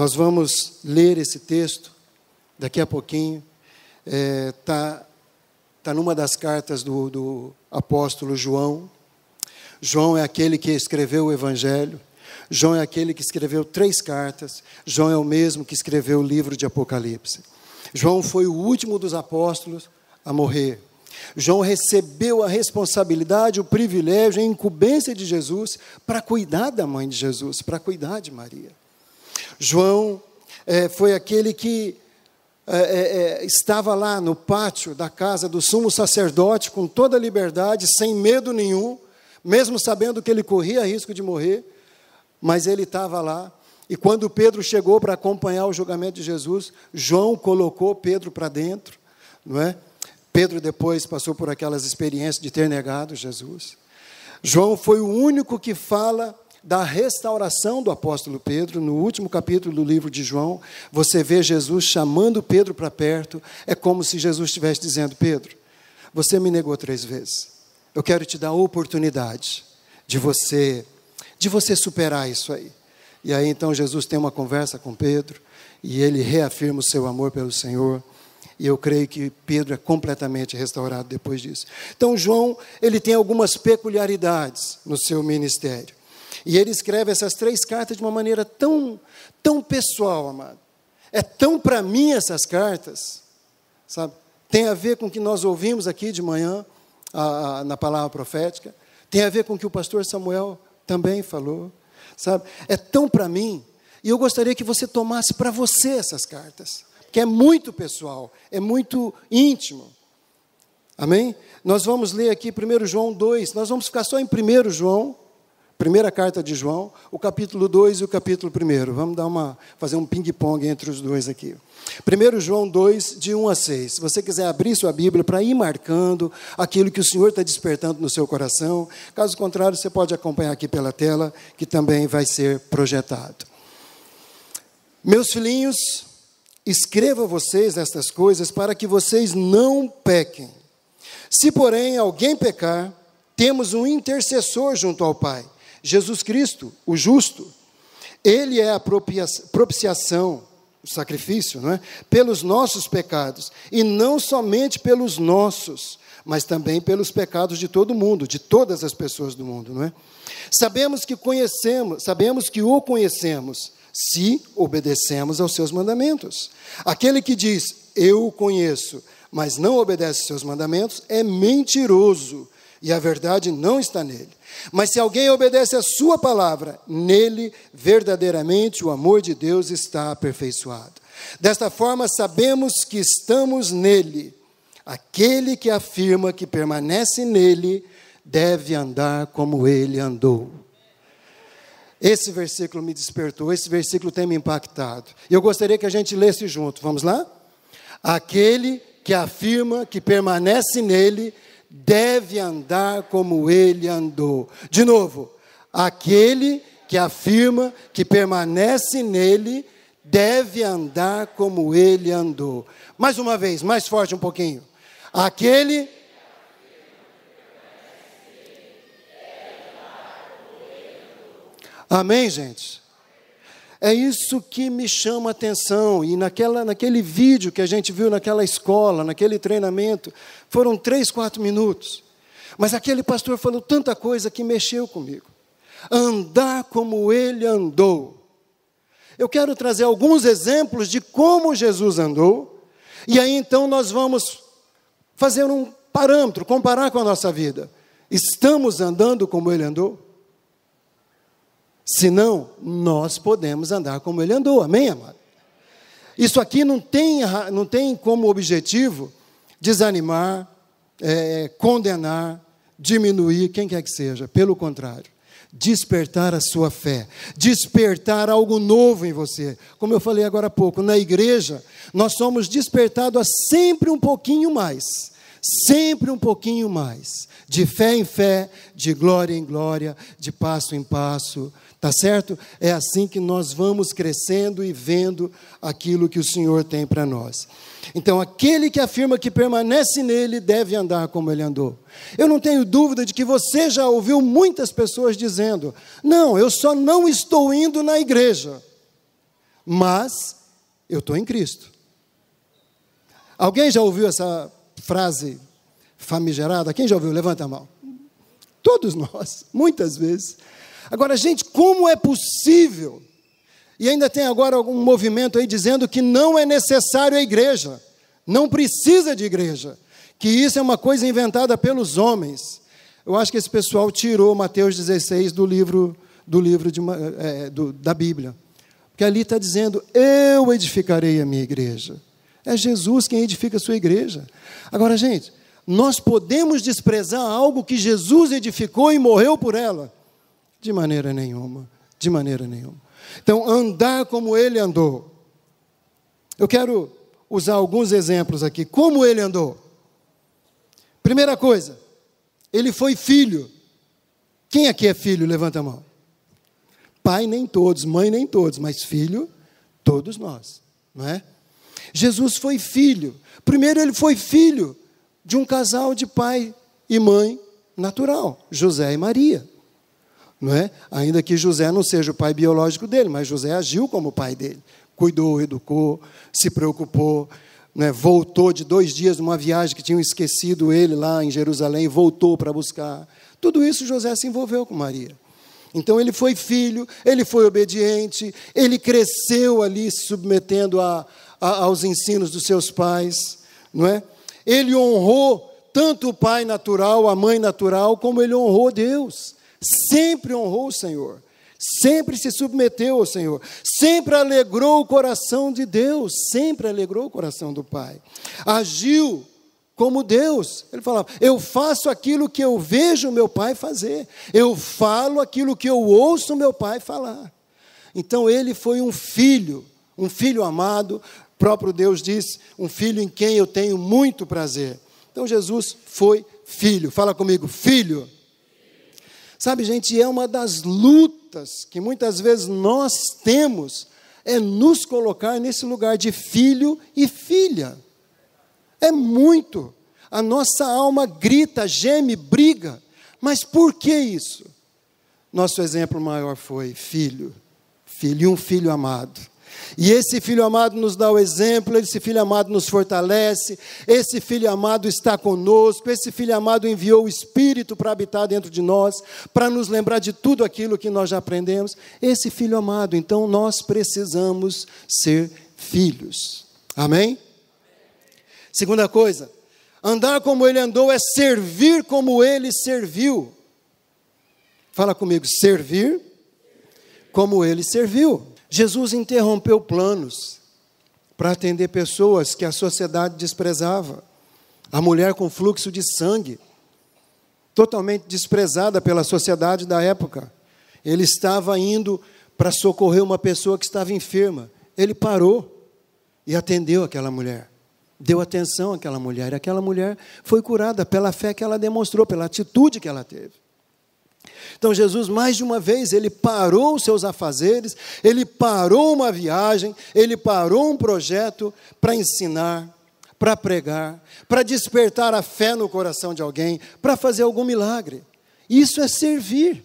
Nós vamos ler esse texto daqui a pouquinho. Está é, tá, tá numa das cartas do, do apóstolo João. João é aquele que escreveu o Evangelho. João é aquele que escreveu três cartas. João é o mesmo que escreveu o livro de Apocalipse. João foi o último dos apóstolos a morrer. João recebeu a responsabilidade, o privilégio, a incumbência de Jesus para cuidar da mãe de Jesus, para cuidar de Maria. João é, foi aquele que é, é, é, estava lá no pátio da casa do sumo sacerdote com toda a liberdade, sem medo nenhum, mesmo sabendo que ele corria risco de morrer, mas ele estava lá. E quando Pedro chegou para acompanhar o julgamento de Jesus, João colocou Pedro para dentro, não é? Pedro depois passou por aquelas experiências de ter negado Jesus. João foi o único que fala da restauração do apóstolo Pedro, no último capítulo do livro de João, você vê Jesus chamando Pedro para perto, é como se Jesus estivesse dizendo: Pedro, você me negou três vezes. Eu quero te dar a oportunidade de você de você superar isso aí. E aí então Jesus tem uma conversa com Pedro e ele reafirma o seu amor pelo Senhor. E eu creio que Pedro é completamente restaurado depois disso. Então João, ele tem algumas peculiaridades no seu ministério. E ele escreve essas três cartas de uma maneira tão, tão pessoal, amado. É tão para mim essas cartas, sabe? Tem a ver com o que nós ouvimos aqui de manhã, a, a, na palavra profética. Tem a ver com o que o pastor Samuel também falou, sabe? É tão para mim. E eu gostaria que você tomasse para você essas cartas, porque é muito pessoal, é muito íntimo. Amém? Nós vamos ler aqui 1 João 2, nós vamos ficar só em 1 João, primeira carta de João, o capítulo 2 e o capítulo 1. Vamos dar uma, fazer um ping-pong entre os dois aqui. 1 João 2, de 1 a 6. Se você quiser abrir sua Bíblia para ir marcando aquilo que o Senhor está despertando no seu coração, caso contrário, você pode acompanhar aqui pela tela, que também vai ser projetado. Meus filhinhos, escrevo a vocês estas coisas para que vocês não pequem. Se, porém, alguém pecar, temos um intercessor junto ao Pai Jesus Cristo, o justo, ele é a propiciação, o sacrifício, não é? Pelos nossos pecados. E não somente pelos nossos, mas também pelos pecados de todo mundo, de todas as pessoas do mundo, não é? Sabemos que conhecemos, sabemos que o conhecemos se obedecemos aos seus mandamentos. Aquele que diz, eu o conheço, mas não obedece aos seus mandamentos, é mentiroso e a verdade não está nele. Mas se alguém obedece a sua palavra, nele verdadeiramente o amor de Deus está aperfeiçoado. Desta forma sabemos que estamos nele. Aquele que afirma que permanece nele deve andar como ele andou. Esse versículo me despertou, esse versículo tem me impactado. Eu gostaria que a gente lesse junto. Vamos lá? Aquele que afirma que permanece nele deve deve andar como ele andou. De novo, aquele que afirma que permanece nele deve andar como ele andou. Mais uma vez, mais forte um pouquinho. Aquele Amém, gente? É isso que me chama a atenção. E naquela, naquele vídeo que a gente viu naquela escola, naquele treinamento, foram três, quatro minutos. Mas aquele pastor falou tanta coisa que mexeu comigo. Andar como ele andou. Eu quero trazer alguns exemplos de como Jesus andou, e aí então nós vamos fazer um parâmetro, comparar com a nossa vida. Estamos andando como ele andou? Senão, nós podemos andar como ele andou. Amém, amado? Isso aqui não tem, não tem como objetivo desanimar, é, condenar, diminuir quem quer que seja. Pelo contrário, despertar a sua fé, despertar algo novo em você. Como eu falei agora há pouco, na igreja, nós somos despertados a sempre um pouquinho mais. Sempre um pouquinho mais, de fé em fé, de glória em glória, de passo em passo, tá certo? É assim que nós vamos crescendo e vendo aquilo que o Senhor tem para nós. Então, aquele que afirma que permanece nele deve andar como ele andou. Eu não tenho dúvida de que você já ouviu muitas pessoas dizendo: não, eu só não estou indo na igreja, mas eu estou em Cristo. Alguém já ouviu essa frase famigerada. Quem já ouviu? Levanta a mão. Todos nós, muitas vezes. Agora, gente, como é possível? E ainda tem agora algum movimento aí dizendo que não é necessário a igreja, não precisa de igreja, que isso é uma coisa inventada pelos homens. Eu acho que esse pessoal tirou Mateus 16 do livro, do livro de, é, é, do, da Bíblia. Porque ali está dizendo: Eu edificarei a minha igreja. É Jesus quem edifica a sua igreja. Agora, gente, nós podemos desprezar algo que Jesus edificou e morreu por ela? De maneira nenhuma, de maneira nenhuma. Então, andar como ele andou. Eu quero usar alguns exemplos aqui. Como ele andou? Primeira coisa, ele foi filho. Quem aqui é filho? Levanta a mão. Pai, nem todos, mãe, nem todos, mas filho, todos nós, não é? Jesus foi filho. Primeiro, ele foi filho de um casal de pai e mãe natural, José e Maria. Não é? Ainda que José não seja o pai biológico dele, mas José agiu como pai dele. Cuidou, educou, se preocupou, é? voltou de dois dias numa viagem que tinham esquecido ele lá em Jerusalém, voltou para buscar. Tudo isso José se envolveu com Maria. Então ele foi filho, ele foi obediente, ele cresceu ali se submetendo a, aos ensinos dos seus pais, não é? Ele honrou tanto o pai natural, a mãe natural, como ele honrou Deus. Sempre honrou o Senhor. Sempre se submeteu ao Senhor. Sempre alegrou o coração de Deus. Sempre alegrou o coração do pai. Agiu como Deus. Ele falava: Eu faço aquilo que eu vejo meu pai fazer, eu falo aquilo que eu ouço meu pai falar. Então ele foi um filho, um filho amado, próprio Deus diz: um filho em quem eu tenho muito prazer. Então Jesus foi filho. Fala comigo, filho. Sabe, gente, é uma das lutas que muitas vezes nós temos é nos colocar nesse lugar de filho e filha. É muito. A nossa alma grita, geme, briga. Mas por que isso? Nosso exemplo maior foi filho, filho e um filho amado. E esse filho amado nos dá o exemplo, esse filho amado nos fortalece, esse filho amado está conosco, esse filho amado enviou o Espírito para habitar dentro de nós, para nos lembrar de tudo aquilo que nós já aprendemos. Esse filho amado, então nós precisamos ser filhos. Amém? Segunda coisa, andar como ele andou é servir como ele serviu. Fala comigo, servir como ele serviu. Jesus interrompeu planos para atender pessoas que a sociedade desprezava. A mulher com fluxo de sangue, totalmente desprezada pela sociedade da época. Ele estava indo para socorrer uma pessoa que estava enferma. Ele parou e atendeu aquela mulher. Deu atenção àquela mulher. E aquela mulher foi curada pela fé que ela demonstrou, pela atitude que ela teve. Então Jesus mais de uma vez ele parou os seus afazeres, ele parou uma viagem, ele parou um projeto para ensinar, para pregar, para despertar a fé no coração de alguém, para fazer algum milagre. Isso é servir.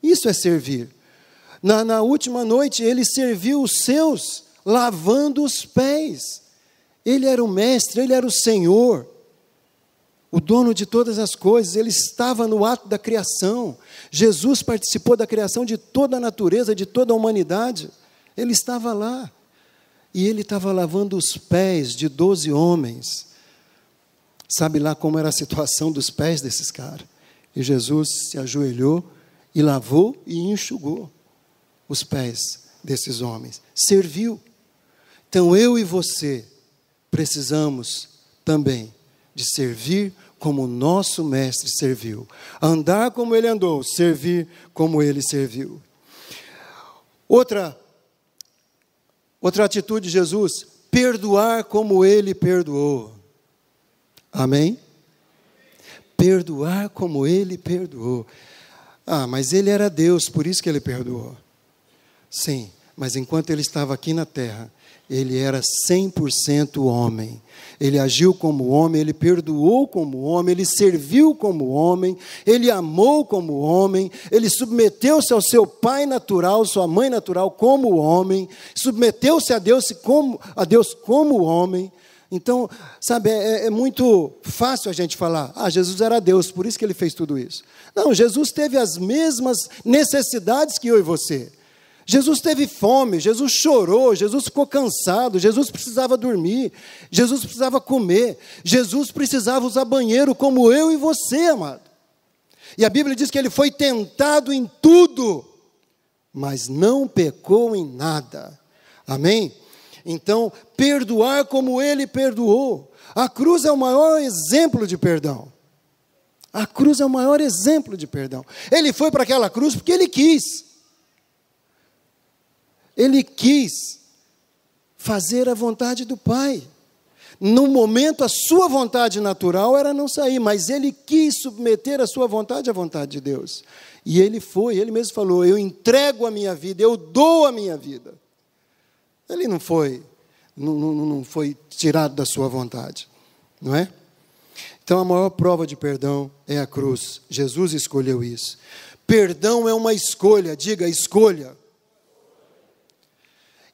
Isso é servir. Na, na última noite ele serviu os seus lavando os pés. Ele era o mestre, ele era o Senhor o dono de todas as coisas, ele estava no ato da criação. Jesus participou da criação de toda a natureza, de toda a humanidade. Ele estava lá. E ele estava lavando os pés de doze homens. Sabe lá como era a situação dos pés desses caras? E Jesus se ajoelhou e lavou e enxugou os pés desses homens. Serviu. Então eu e você precisamos também de servir como o nosso mestre serviu, andar como ele andou, servir como ele serviu. Outra outra atitude de Jesus, perdoar como ele perdoou. Amém? Perdoar como ele perdoou. Ah, mas ele era Deus, por isso que ele perdoou. Sim, mas enquanto ele estava aqui na terra, ele era 100% homem. Ele agiu como homem, ele perdoou como homem, ele serviu como homem, ele amou como homem, ele submeteu-se ao seu pai natural, sua mãe natural como homem, submeteu-se a Deus como a Deus como homem. Então, sabe, é, é, muito fácil a gente falar, ah, Jesus era Deus, por isso que ele fez tudo isso. Não, Jesus teve as mesmas necessidades que eu e você. Jesus teve fome, Jesus chorou, Jesus ficou cansado, Jesus precisava dormir, Jesus precisava comer, Jesus precisava usar banheiro como eu e você, amado. E a Bíblia diz que ele foi tentado em tudo, mas não pecou em nada. Amém? Então, perdoar como ele perdoou. A cruz é o maior exemplo de perdão. A cruz é o maior exemplo de perdão. Ele foi para aquela cruz porque ele quis. Ele quis fazer a vontade do Pai. No momento, a sua vontade natural era não sair, mas ele quis submeter a sua vontade à vontade de Deus. E ele foi, ele mesmo falou: Eu entrego a minha vida, eu dou a minha vida. Ele não foi, não, não, não foi tirado da sua vontade, não é? Então, a maior prova de perdão é a cruz. Jesus escolheu isso. Perdão é uma escolha, diga escolha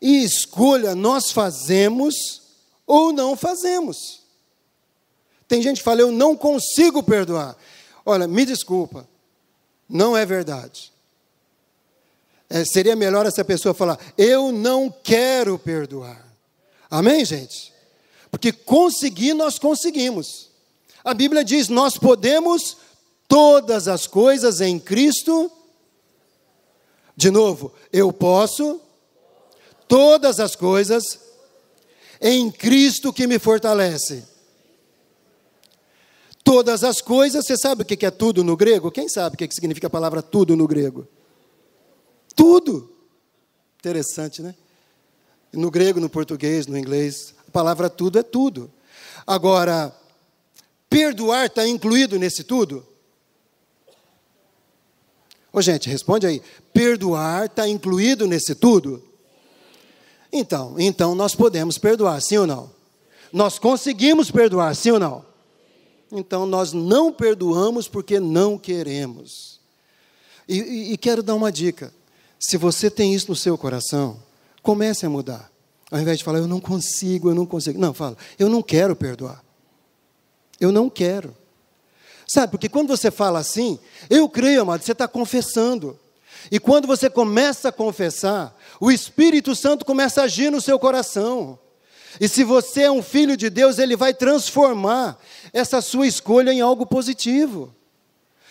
e escolha nós fazemos ou não fazemos. Tem gente que fala, eu não consigo perdoar. Olha, me desculpa, não é verdade. É, seria melhor essa pessoa falar, eu não quero perdoar. Amém, gente? Porque conseguir, nós conseguimos. A Bíblia diz: nós podemos todas as coisas em Cristo. De novo, eu posso todas as coisas em Cristo que me fortalece. Todas as coisas, você sabe o que é tudo no grego? Quem sabe o que significa a palavra tudo no grego? Tudo. Interessante, né? No grego, no português, no inglês, a palavra tudo é tudo. Agora, perdoar está incluído nesse tudo? Ô gente, responde aí. Perdoar está incluído nesse tudo? Então, então nós podemos perdoar, sim ou não? Nós conseguimos perdoar, sim ou não? Então nós não perdoamos porque não queremos. E, e, e quero dar uma dica: se você tem isso no seu coração, comece a mudar. Ao invés de falar, eu não consigo, eu não consigo. Não, fala, eu não quero perdoar. Eu não quero. Sabe, porque quando você fala assim, eu creio, amado, você está confessando. E quando você começa a confessar, o Espírito Santo começa a agir no seu coração. E se você é um filho de Deus, ele vai transformar essa sua escolha em algo positivo.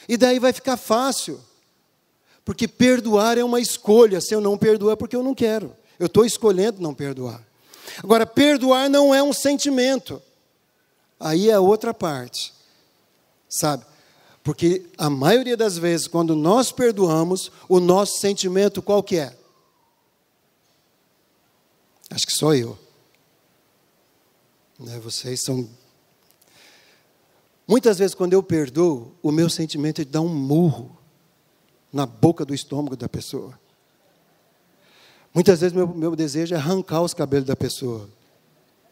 E daí vai ficar fácil. Porque perdoar é uma escolha. Se eu não perdoar, é porque eu não quero. Eu estou escolhendo não perdoar. Agora, perdoar não é um sentimento. Aí é outra parte. Sabe? Porque a maioria das vezes, quando nós perdoamos, o nosso sentimento qual que é? Acho que sou eu. Né? Vocês são. Muitas vezes, quando eu perdoo, o meu sentimento é de dar um murro na boca do estômago da pessoa. Muitas vezes, meu, meu desejo é arrancar os cabelos da pessoa.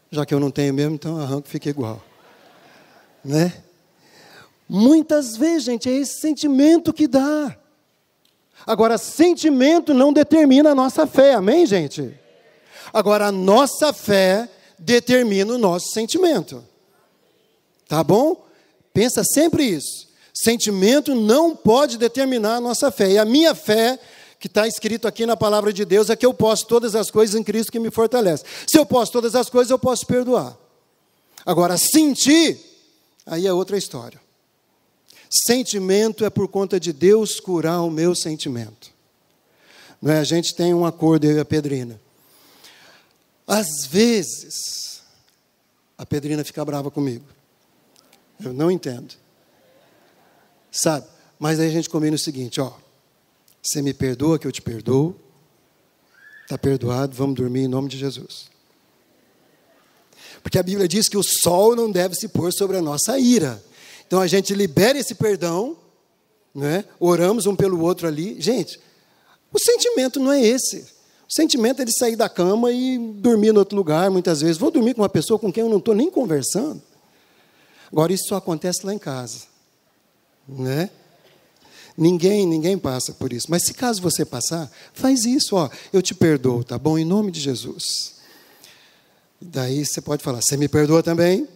Já que eu não tenho mesmo, então arranco e fica igual. Né? Muitas vezes, gente, é esse sentimento que dá. Agora, sentimento não determina a nossa fé, amém, gente? Agora, a nossa fé determina o nosso sentimento. Tá bom? Pensa sempre isso. Sentimento não pode determinar a nossa fé. E a minha fé, que está escrito aqui na palavra de Deus, é que eu posso todas as coisas em Cristo que me fortalece. Se eu posso todas as coisas, eu posso perdoar. Agora, sentir, aí é outra história. Sentimento é por conta de Deus curar o meu sentimento. Não é? A gente tem um acordo, eu e a Pedrina. Às vezes, a Pedrina fica brava comigo. Eu não entendo. Sabe? Mas aí a gente combina o seguinte, ó. Você me perdoa que eu te perdoo. Está perdoado, vamos dormir em nome de Jesus. Porque a Bíblia diz que o sol não deve se pôr sobre a nossa ira. Então a gente libera esse perdão, né? oramos um pelo outro ali. Gente, o sentimento não é esse. O sentimento é de sair da cama e dormir em outro lugar, muitas vezes. Vou dormir com uma pessoa com quem eu não estou nem conversando. Agora, isso só acontece lá em casa. Né? Ninguém, ninguém passa por isso. Mas se caso você passar, faz isso, ó. Eu te perdoo, tá bom? Em nome de Jesus. Daí você pode falar, você me perdoa também?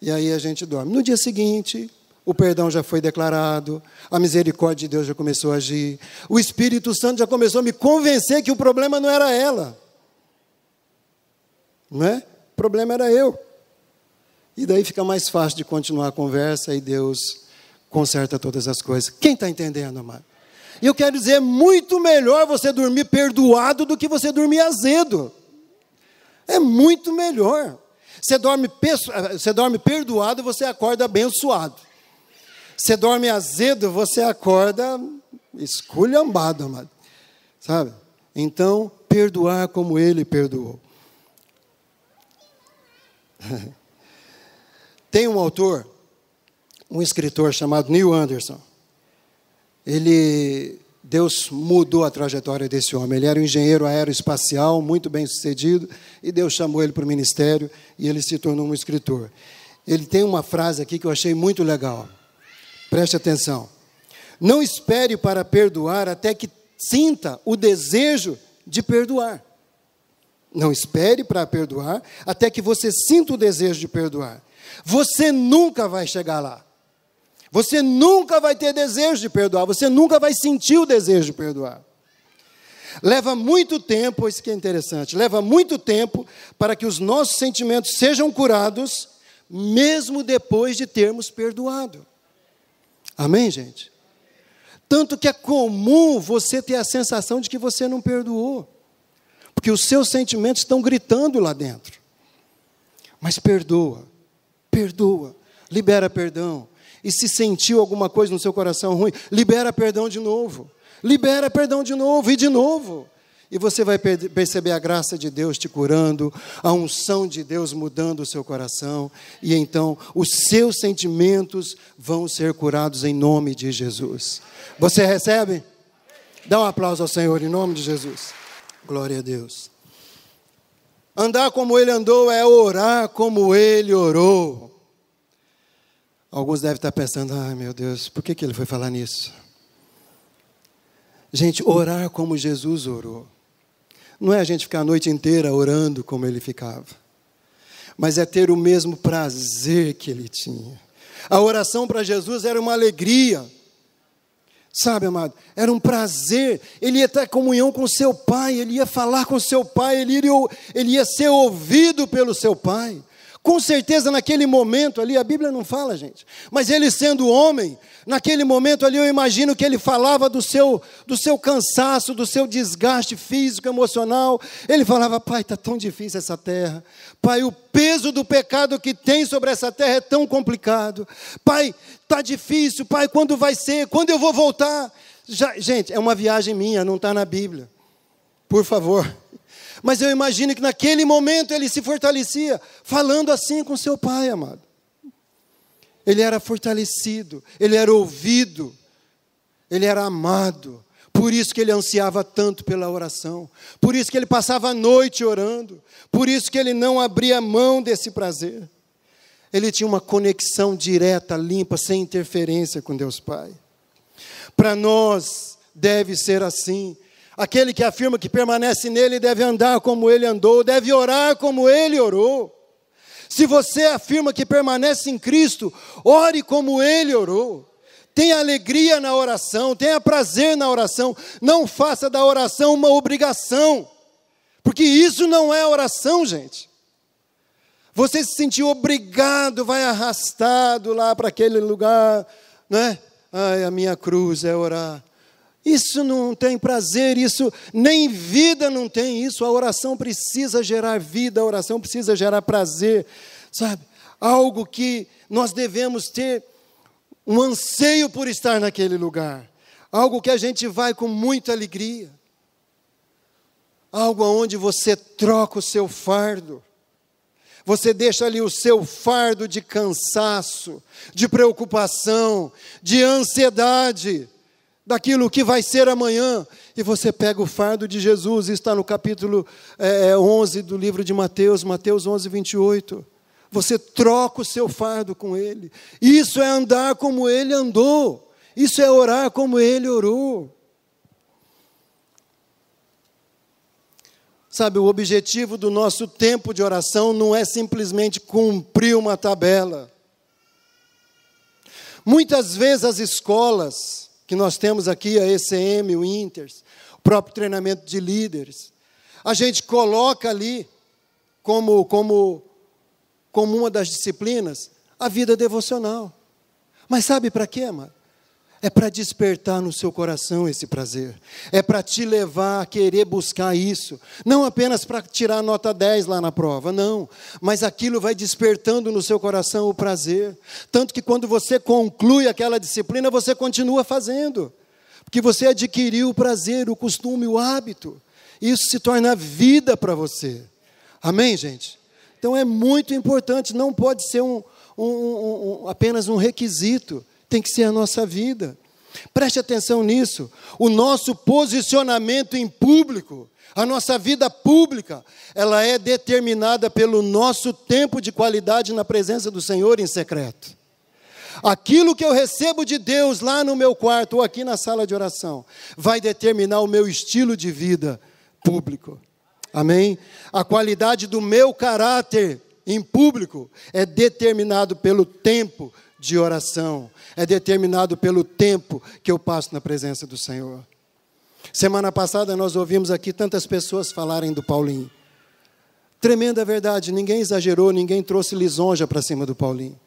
E aí a gente dorme. No dia seguinte, o perdão já foi declarado, a misericórdia de Deus já começou a agir, o Espírito Santo já começou a me convencer que o problema não era ela, não é? O problema era eu. E daí fica mais fácil de continuar a conversa e Deus conserta todas as coisas. Quem está entendendo, amado? E eu quero dizer, é muito melhor você dormir perdoado do que você dormir azedo. É muito melhor. Você dorme, eh, você dorme perdoado, você acorda abençoado. Você dorme azedo, você acorda esculhambado, amado. Sabe? Então, perdoar como ele perdoou. Tem um autor, um escritor chamado Neil Anderson. Ele Deus mudou a trajetória desse homem. Ele era um engenheiro aeroespacial, muito bem sucedido, e Deus chamou ele para o ministério e ele se tornou um escritor. Ele tem uma frase aqui que eu achei muito legal. Preste atenção. Não espere para perdoar até que sinta o desejo de perdoar. Não espere para perdoar até que você sinta o desejo de perdoar. Você nunca vai chegar lá. Você nunca vai ter desejo de perdoar. Você nunca vai sentir o desejo de perdoar. Leva muito tempo, isso que é interessante, leva muito tempo para que os nossos sentimentos sejam curados, mesmo depois de termos perdoado. Amém, gente? Tanto que é comum você ter a sensação de que você não perdoou, porque os seus sentimentos estão gritando lá dentro. Mas perdoa, perdoa, libera perdão. E se sentiu alguma coisa no seu coração ruim, libera perdão de novo. Libera perdão de novo e de novo. E você vai perceber a graça de Deus te curando, a unção de Deus mudando o seu coração, e então os seus sentimentos vão ser curados em nome de Jesus. Você recebe? Dá um aplauso ao Senhor em nome de Jesus. Glória a Deus. Andar como ele andou é orar como ele orou. Alguns devem estar pensando: ai meu Deus, por que, que ele foi falar nisso? Gente, orar como Jesus orou não é a gente ficar a noite inteira orando como ele ficava, mas é ter o mesmo prazer que ele tinha. A oração para Jesus era uma alegria. Sabe, amado, era um prazer, ele ia ter comunhão com seu pai, ele ia falar com seu pai, ele ia, ele ia ser ouvido pelo seu pai. Com certeza, naquele momento ali, a Bíblia não fala, gente, mas ele sendo homem, naquele momento ali eu imagino que ele falava do seu, do seu cansaço, do seu desgaste físico, emocional. Ele falava: Pai, está tão difícil essa terra. Pai, o peso do pecado que tem sobre essa terra é tão complicado. Pai, está difícil. Pai, quando vai ser? Quando eu vou voltar? Já, gente, é uma viagem minha, não está na Bíblia. Por favor. Mas eu imagino que naquele momento ele se fortalecia, falando assim com seu pai, amado. Ele era fortalecido, ele era ouvido, ele era amado. Por isso que ele ansiava tanto pela oração, por isso que ele passava a noite orando, por isso que ele não abria mão desse prazer. Ele tinha uma conexão direta, limpa, sem interferência com Deus Pai. Para nós deve ser assim, Aquele que afirma que permanece nele deve andar como ele andou, deve orar como ele orou. Se você afirma que permanece em Cristo, ore como ele orou. Tenha alegria na oração, tenha prazer na oração. Não faça da oração uma obrigação, porque isso não é oração, gente. Você se sentir obrigado, vai arrastado lá para aquele lugar, né? Ai, a minha cruz é orar. Isso não tem prazer, isso nem vida não tem isso. A oração precisa gerar vida, a oração precisa gerar prazer, sabe? Algo que nós devemos ter um anseio por estar naquele lugar, algo que a gente vai com muita alegria, algo onde você troca o seu fardo. Você deixa ali o seu fardo de cansaço, de preocupação, de ansiedade daquilo que vai ser amanhã. E você pega o fardo de Jesus, está no capítulo é, 11 é, do livro de Mateus, Mateus 11, 28. Você troca o seu fardo com ele. Isso é andar como ele andou. Isso é orar como ele orou. Sabe, o objetivo do nosso tempo de oração não é simplesmente cumprir uma tabela. Muitas vezes as escolas, que nós temos aqui, a ECM, o Inters, o próprio treinamento de líderes. A gente coloca ali como, como, como uma das disciplinas a vida devocional. Mas sabe para quê, amado? É para despertar no seu coração esse prazer. É para te levar a querer buscar isso. Não apenas para tirar nota 10 lá na prova, não. Mas aquilo vai despertando no seu coração o prazer. Tanto que quando você conclui aquela disciplina, você continua fazendo. Porque você adquiriu o prazer, o costume, o hábito. Isso se torna vida para você. Amém, gente? Então é muito importante, não pode ser um, um, um, apenas um requisito tem que ser a nossa vida. Preste atenção nisso. O nosso posicionamento em público, a nossa vida pública, ela é determinada pelo nosso tempo de qualidade na presença do Senhor em secreto. Aquilo que eu recebo de Deus lá no meu quarto ou aqui na sala de oração vai determinar o meu estilo de vida público. Amém? A qualidade do meu caráter em público é determinado pelo tempo de oração, é determinado pelo tempo que eu passo na presença do Senhor. Semana passada nós ouvimos aqui tantas pessoas falarem do Paulinho. Tremenda verdade, ninguém exagerou, ninguém trouxe lisonja para cima do Paulinho.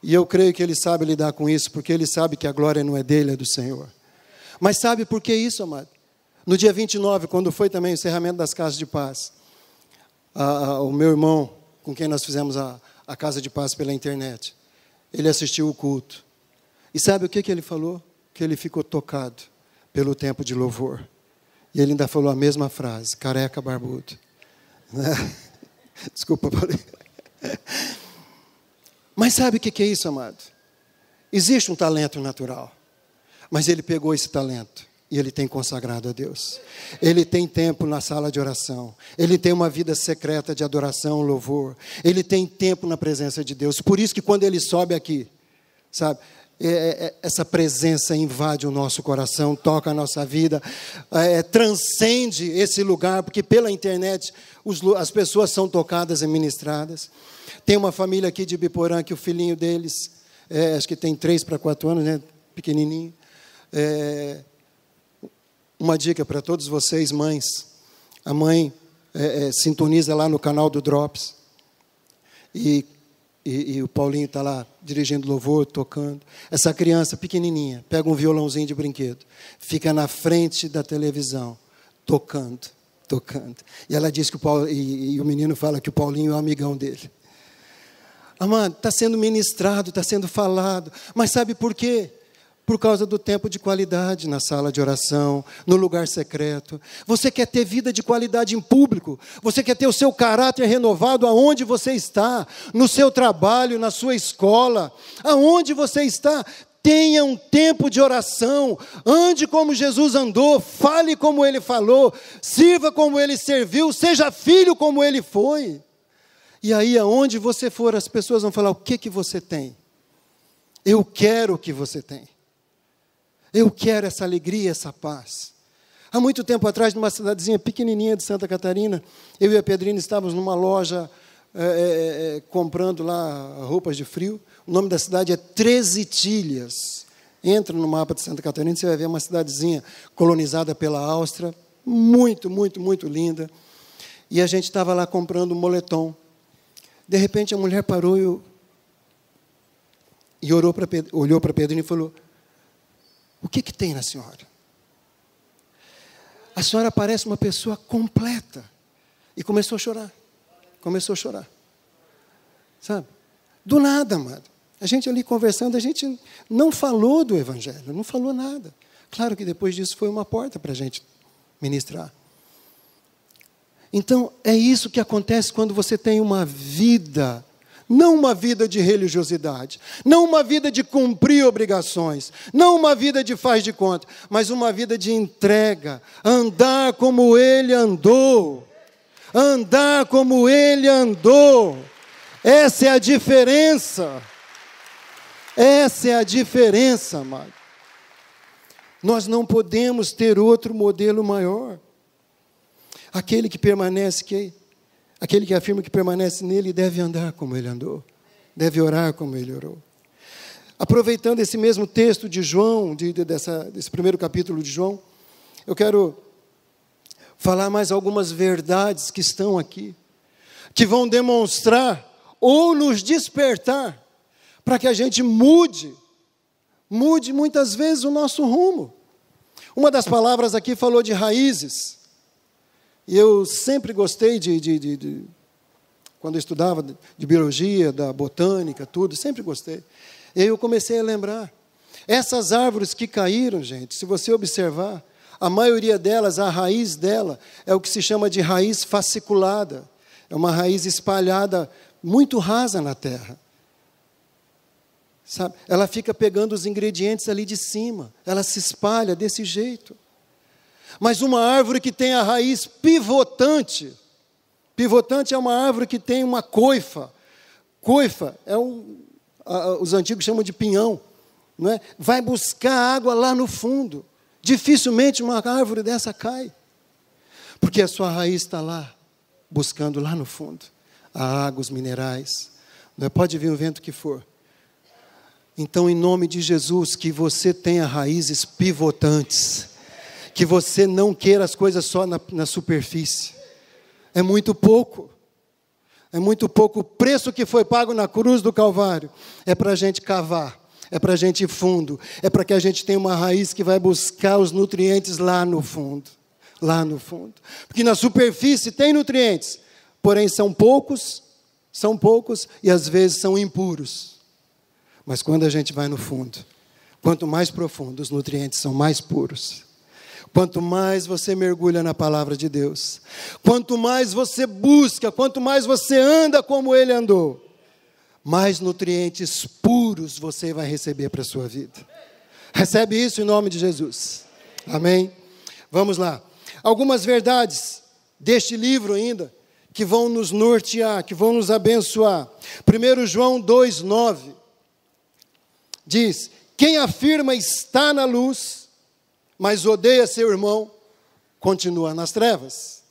E eu creio que ele sabe lidar com isso, porque ele sabe que a glória não é dele, é do Senhor. Mas sabe por que isso, amado? No dia 29, quando foi também o encerramento das casas de paz, a, a, o meu irmão, com quem nós fizemos a, a casa de paz pela internet, ele assistiu o culto. E sabe o que, que ele falou? Que ele ficou tocado pelo tempo de louvor. E ele ainda falou a mesma frase, careca barbudo. Né? Desculpa, Mas sabe o que é isso, amado? Existe um talento natural, mas ele pegou esse talento e ele tem consagrado a Deus. Ele tem tempo na sala de oração. Ele tem uma vida secreta de adoração, louvor. Ele tem tempo na presença de Deus. Por isso que quando ele sobe aqui, sabe? É, é, é essa presença invade o nosso coração, toca a nossa vida, é, é transcende esse lugar, porque pela internet os, as pessoas são tocadas e ministradas. Tem uma família aqui de Biporã que o filhinho deles, é, acho que tem três para quatro anos, né, pequenininho, uma dica para todos vocês, mães. A mãe é, é, sintoniza lá no canal do Drops. E, e, e o Paulinho está lá dirigindo louvor, tocando. Essa criança pequenininha pega um violãozinho de brinquedo, fica na frente da televisão, tocando, tocando. E ela diz que o Paulo, e, e o menino fala que o Paulinho é o amigão dele. Amado, está sendo ministrado, está sendo falado. Mas sabe por quê? por causa do tempo de qualidade na sala de oração, no lugar secreto. Você quer ter vida de qualidade em público, você quer ter o seu caráter renovado aonde você está, no seu trabalho, na sua escola, aonde você está. Tenha um tempo de oração, ande como Jesus andou, fale como ele falou, sirva como ele serviu, seja filho como ele foi. E aí, aonde você for, as pessoas vão falar: o que, que você tem? Eu quero o que você tem. Eu quero essa alegria, essa paz. Há muito tempo atrás, numa cidadezinha pequenininha de Santa Catarina, eu e a Pedrina estávamos numa loja é, é, comprando lá roupas de frio. O nome da cidade é Trezitilhas. Tilhas. Entra no mapa de Santa Catarina, você vai ver uma cidadezinha colonizada pela Áustria, muito, muito, muito linda. E a gente estava lá comprando um moletom. De repente, a mulher parou e, eu... e orou pra Pedro, olhou para Pedrina e falou: o que, que tem na senhora? A senhora parece uma pessoa completa. E começou a chorar. Começou a chorar. Sabe? Do nada, amado. A gente ali conversando, a gente não falou do Evangelho, não falou nada. Claro que depois disso foi uma porta para a gente ministrar. Então, é isso que acontece quando você tem uma vida não uma vida de religiosidade, não uma vida de cumprir obrigações, não uma vida de faz de conta, mas uma vida de entrega, andar como ele andou. Andar como ele andou. Essa é a diferença. Essa é a diferença, amado. Nós não podemos ter outro modelo maior. Aquele que permanece que Aquele que afirma que permanece nele deve andar como ele andou, deve orar como ele orou. Aproveitando esse mesmo texto de João, de, de, dessa, desse primeiro capítulo de João, eu quero falar mais algumas verdades que estão aqui, que vão demonstrar ou nos despertar para que a gente mude, mude muitas vezes o nosso rumo. Uma das palavras aqui falou de raízes. E eu sempre gostei de, de, de, de quando eu estudava de biologia, da botânica, tudo, sempre gostei. E aí eu comecei a lembrar. Essas árvores que caíram, gente, se você observar, a maioria delas, a raiz dela, é o que se chama de raiz fasciculada. É uma raiz espalhada muito rasa na terra. Sabe? Ela fica pegando os ingredientes ali de cima, ela se espalha desse jeito. Mas uma árvore que tem a raiz pivotante. Pivotante é uma árvore que tem uma coifa. Coifa é um, os antigos chamam de pinhão, não é? Vai buscar água lá no fundo. Dificilmente uma árvore dessa cai, porque a sua raiz está lá, buscando lá no fundo a água, os minerais. Não é? Pode vir o vento que for. Então, em nome de Jesus, que você tenha raízes pivotantes que você não queira as coisas só na, na superfície. É muito pouco. É muito pouco. O preço que foi pago na cruz do Calvário é para a gente cavar, é para a gente ir fundo, é para que a gente tenha uma raiz que vai buscar os nutrientes lá no fundo. Lá no fundo. Porque na superfície tem nutrientes, porém são poucos, são poucos e às vezes são impuros. Mas quando a gente vai no fundo, quanto mais profundo, os nutrientes são mais puros. Quanto mais você mergulha na palavra de Deus, quanto mais você busca, quanto mais você anda como ele andou, mais nutrientes puros você vai receber para a sua vida. Recebe isso em nome de Jesus. Amém? Vamos lá. Algumas verdades deste livro ainda que vão nos nortear, que vão nos abençoar. 1 João 2,9 diz: Quem afirma está na luz, mas odeia seu irmão, continua nas trevas.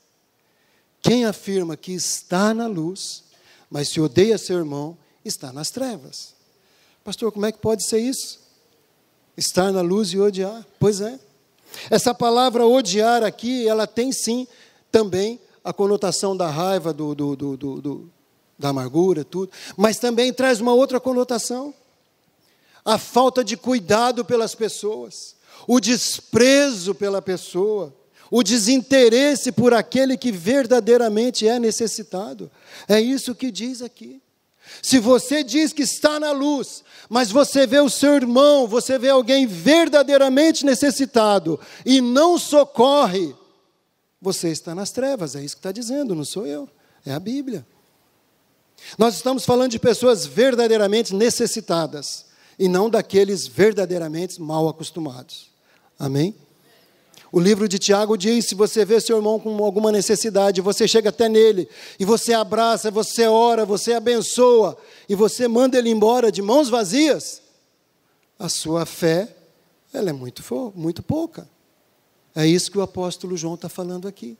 Quem afirma que está na luz, mas se odeia seu irmão, está nas trevas. Pastor, como é que pode ser isso? Estar na luz e odiar? Pois é. Essa palavra odiar aqui, ela tem sim também a conotação da raiva, do, do, do, do, da amargura, tudo, mas também traz uma outra conotação. A falta de cuidado pelas pessoas, o desprezo pela pessoa, o desinteresse por aquele que verdadeiramente é necessitado. É isso que diz aqui. Se você diz que está na luz, mas você vê o seu irmão, você vê alguém verdadeiramente necessitado e não socorre, você está nas trevas, é isso que está dizendo, não sou eu, é a Bíblia. Nós estamos falando de pessoas verdadeiramente necessitadas e não daqueles verdadeiramente mal acostumados. Amém? O livro de Tiago diz: se você vê seu irmão com alguma necessidade, você chega até nele, e você abraça, você ora, você abençoa, e você manda ele embora de mãos vazias, a sua fé ela é muito, muito pouca. É isso que o apóstolo João está falando aqui.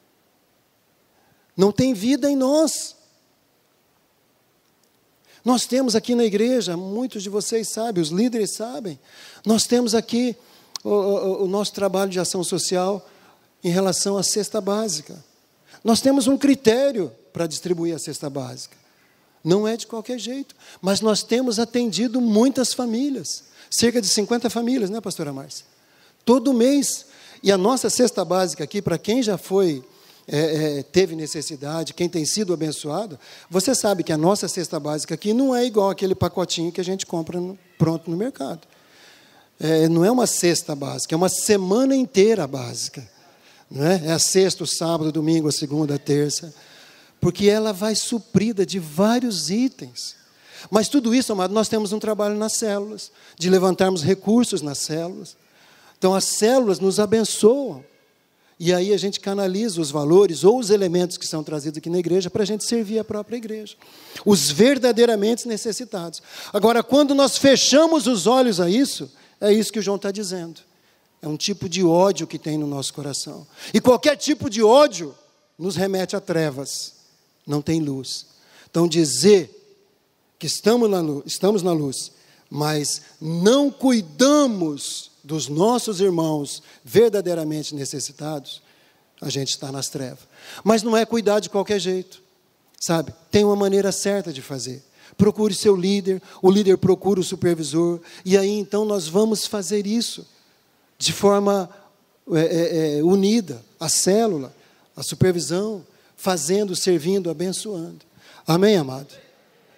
Não tem vida em nós. Nós temos aqui na igreja, muitos de vocês sabem, os líderes sabem, nós temos aqui o, o, nosso trabalho de ação social em relação à cesta básica. Nós temos um critério para distribuir a cesta básica. Não é de qualquer jeito, mas nós temos atendido muitas famílias, cerca de 50 famílias, né, pastora Márcia? Todo mês. E a nossa cesta básica aqui, para quem já foi, é, é, teve necessidade, quem tem sido abençoado, você sabe que a nossa cesta básica aqui não é igual aquele pacotinho que a gente compra no, pronto no mercado é, não é uma cesta básica, é uma semana inteira básica. Não é? é a sexta, o sábado, o domingo, a segunda, a terça. Porque ela vai suprida de vários itens. Mas tudo isso, amado, nós temos um trabalho nas células, de levantarmos recursos nas células. Então as células nos abençoam. E aí a gente canaliza os valores ou os elementos que são trazidos aqui na igreja para a gente servir a própria igreja. Os verdadeiramente necessitados. Agora, quando nós fechamos os olhos a isso, é isso que o João está dizendo. É um tipo de ódio que tem no nosso coração. E qualquer tipo de ódio nos remete a trevas. Não tem luz. Então, dizer que estamos na luz, estamos na luz mas não cuidamos dos nossos irmãos verdadeiramente necessitados, a gente está nas trevas. Mas não é cuidar de qualquer jeito, sabe? Tem uma maneira certa de fazer procure seu líder, o líder procura o supervisor, e aí então nós vamos fazer isso de forma é, é, é, unida, a célula, a supervisão, fazendo, servindo, abençoando. Amém, amado?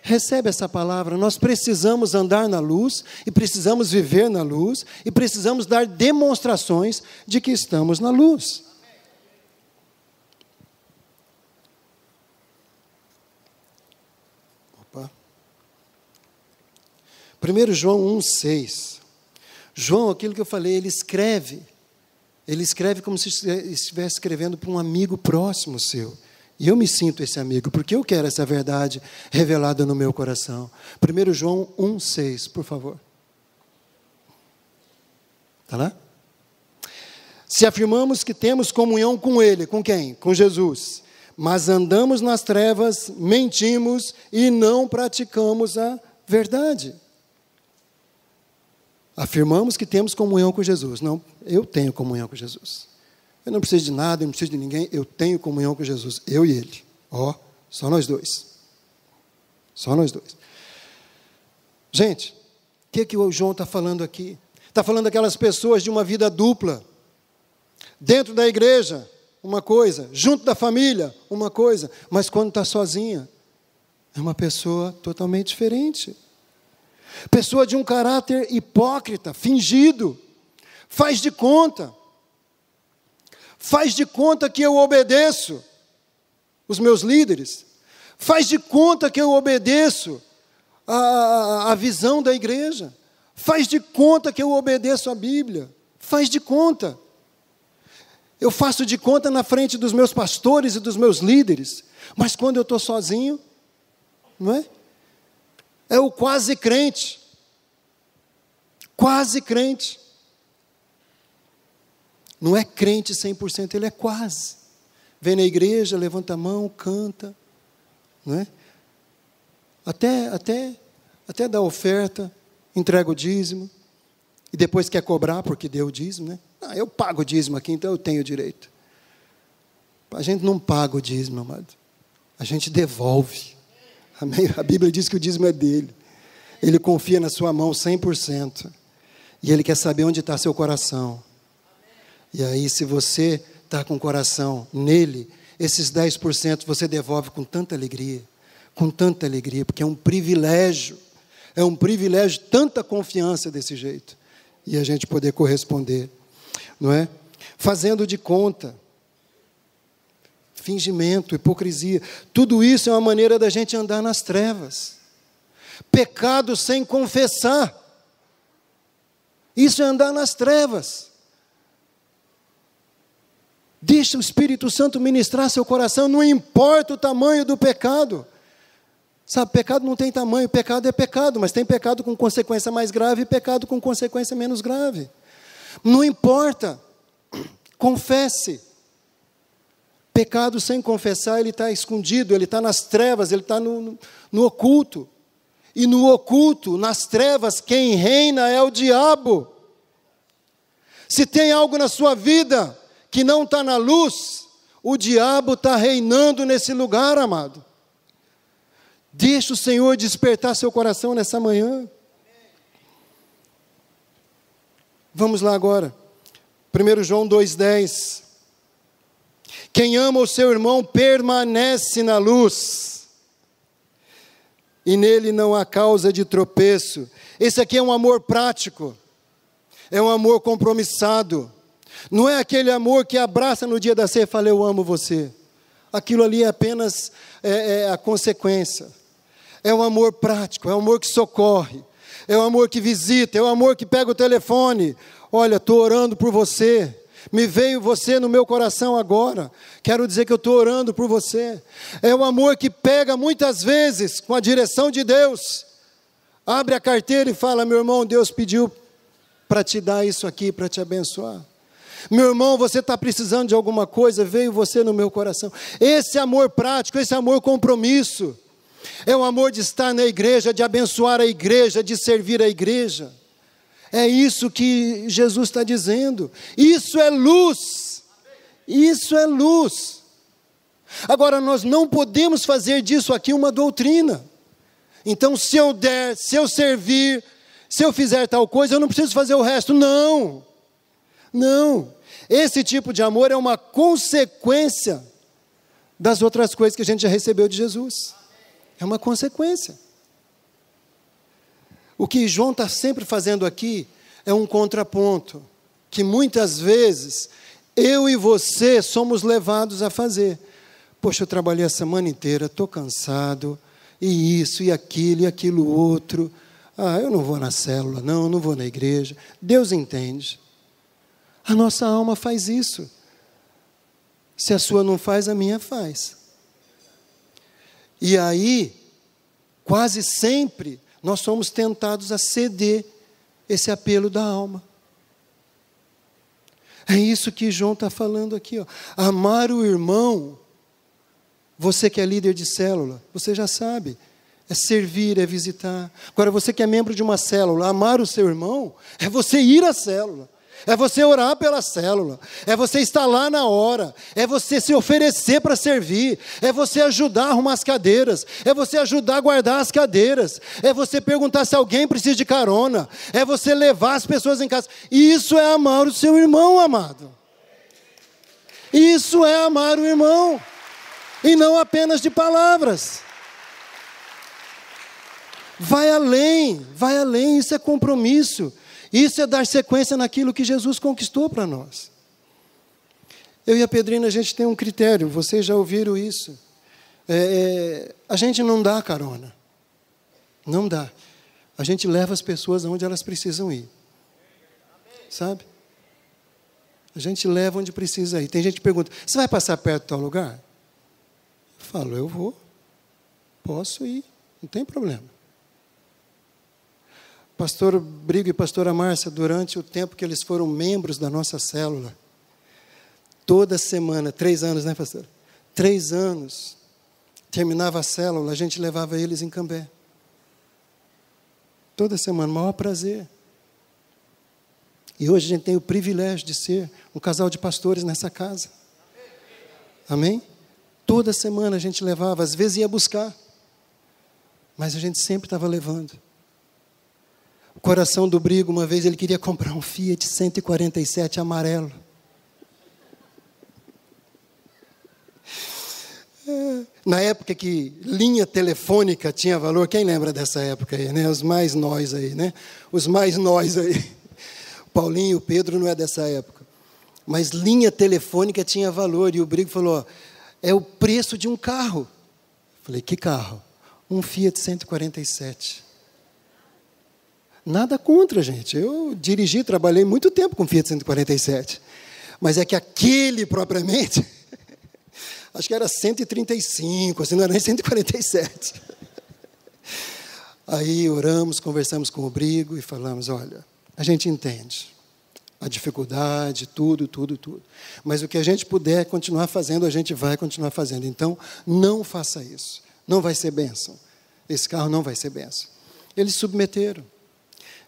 Recebe essa palavra. Nós precisamos andar na luz, e precisamos viver na luz, e precisamos dar demonstrações de que estamos na luz. 1 João 1,6. João, aquilo que eu falei, ele escreve. Ele escreve como se estivesse escrevendo para um amigo próximo seu. E eu me sinto esse amigo, porque eu quero essa verdade revelada no meu coração. 1 João 1,6, por favor. Está lá? Se afirmamos que temos comunhão com Ele, com quem? Com Jesus. Mas andamos nas trevas, mentimos e não praticamos a verdade. Afirmamos que temos comunhão com Jesus. Não, eu tenho comunhão com Jesus. Eu não preciso de nada, eu não preciso de ninguém, eu tenho comunhão com Jesus, eu e ele. Ó, oh, só nós dois. Só nós dois. Gente, o que, é que o João está falando aqui? Está falando daquelas pessoas de uma vida dupla. Dentro da igreja, uma coisa. Junto da família, uma coisa. Mas quando está sozinha, é uma pessoa totalmente diferente. Pessoa de um caráter hipócrita, fingido, faz de conta. Faz de conta que eu obedeço os meus líderes. Faz de conta que eu obedeço a, a visão da igreja. Faz de conta que eu obedeço a Bíblia. Faz de conta. Eu faço de conta na frente dos meus pastores e dos meus líderes, mas quando eu estou sozinho, não é? é o quase crente. Quase crente. Não é crente 100%, ele é quase. Vem na igreja, levanta a mão, canta, não é? Até, até, até dá oferta, entrega o dízimo, e depois quer cobrar porque deu o dízimo, né? Ah, eu pago o dízimo aqui, então eu tenho direito. A gente não paga o dízimo, amado. A gente devolve. Amém? A Bíblia diz que o dízimo é dele. Ele confia na sua mão 100%. E ele quer saber onde está seu coração. E aí, se você está com o coração nele, esses 10% você devolve com tanta alegria. Com tanta alegria, porque é um privilégio. É um privilégio tanta confiança desse jeito. E a gente poder corresponder. Não é? Fazendo de conta fingimento, hipocrisia. Tudo isso é uma maneira da gente andar nas trevas. Pecado sem confessar. Isso é andar nas trevas. Deixa o Espírito Santo ministrar seu coração, não importa o tamanho do pecado. Sabe, pecado não tem tamanho, pecado é pecado, mas tem pecado com consequência mais grave e pecado com consequência menos grave. Não importa, confesse. Pecado sem confessar, ele está escondido, ele está nas trevas, ele está no, no, no oculto. E no oculto, nas trevas, quem reina é o diabo. Se tem algo na sua vida que não está na luz, o diabo está reinando nesse lugar, amado. Deixa o Senhor despertar seu coração nessa manhã. Vamos lá agora. 1 João 2,10. Quem ama o seu irmão permanece na luz, e nele não há causa de tropeço. Esse aqui é um amor prático, é um amor compromissado, não é aquele amor que abraça no dia da ceia e fala: Eu amo você. Aquilo ali é apenas é, é a consequência. É um amor prático, é um amor que socorre, é um amor que visita, é um amor que pega o telefone. Olha, estou orando por você. Me veio você no meu coração agora. Quero dizer que eu estou orando por você. É o um amor que pega muitas vezes com a direção de Deus. Abre a carteira e fala: meu irmão, Deus pediu para te dar isso aqui, para te abençoar. Meu irmão, você está precisando de alguma coisa, veio você no meu coração. Esse amor prático, esse amor compromisso, é o amor de estar na igreja, de abençoar a igreja, de servir a igreja. É isso que Jesus está dizendo. Isso é luz. Isso é luz. Agora, nós não podemos fazer disso aqui uma doutrina. Então, se eu der, se eu servir, se eu fizer tal coisa, eu não preciso fazer o resto. Não. Não. Esse tipo de amor é uma consequência das outras coisas que a gente já recebeu de Jesus. É uma consequência. O que João está sempre fazendo aqui é um contraponto que muitas vezes eu e você somos levados a fazer. Poxa, eu trabalhei a semana inteira, estou cansado, e isso, e aquilo, e aquilo outro. Ah, eu não vou na célula, não, não vou na igreja. Deus entende. A nossa alma faz isso. Se a sua não faz, a minha faz. E aí, quase sempre, nós somos tentados a ceder esse apelo da alma. É isso que João está falando aqui. Ó. Amar o irmão, você que é líder de célula, você já sabe. É servir, é visitar. Agora, você que é membro de uma célula, amar o seu irmão é você ir à célula. É você orar pela célula, é você estar lá na hora, é você se oferecer para servir, é você ajudar a arrumar as cadeiras, é você ajudar a guardar as cadeiras, é você perguntar se alguém precisa de carona, é você levar as pessoas em casa. Isso é amar o seu irmão, amado. Isso é amar o irmão, e não apenas de palavras. Vai além, vai além, isso é compromisso. Isso é dar sequência naquilo que Jesus conquistou para nós. Eu e a Pedrina, a gente tem um critério, vocês já ouviram isso. É, é, a gente não dá carona. Não dá. A gente leva as pessoas aonde elas precisam ir. Sabe? A gente leva onde precisa ir. Tem gente que pergunta: você vai passar perto do tal lugar? Eu falo: eu vou. Posso ir. Não tem problema pastor Brigo e pastora Márcia, durante o tempo que eles foram membros da nossa célula, toda semana, três anos, né, pastor? Três anos, terminava a célula, a gente levava eles em Cambé. Toda semana, maior prazer. E hoje a gente tem o privilégio de ser um casal de pastores nessa casa. Amém? Toda semana a gente levava, às vezes ia buscar, mas a gente sempre estava levando coração do Brigo, uma vez, ele queria comprar um Fiat 147 amarelo. É, na época que linha telefônica tinha valor, quem lembra dessa época aí, né? Os mais nós aí, né? Os mais nós aí. Paulinho Pedro não é dessa época. Mas linha telefônica tinha valor. E o Brigo falou: ó, é o preço de um carro. Eu falei: que carro? Um Fiat 147. Nada contra, gente. Eu dirigi, trabalhei muito tempo com Fiat 147. Mas é que aquele propriamente, acho que era 135, assim, não era nem 147. Aí oramos, conversamos com o Brigo e falamos: olha, a gente entende a dificuldade, tudo, tudo, tudo. Mas o que a gente puder continuar fazendo, a gente vai continuar fazendo. Então, não faça isso. Não vai ser bênção. Esse carro não vai ser bênção. Eles submeteram.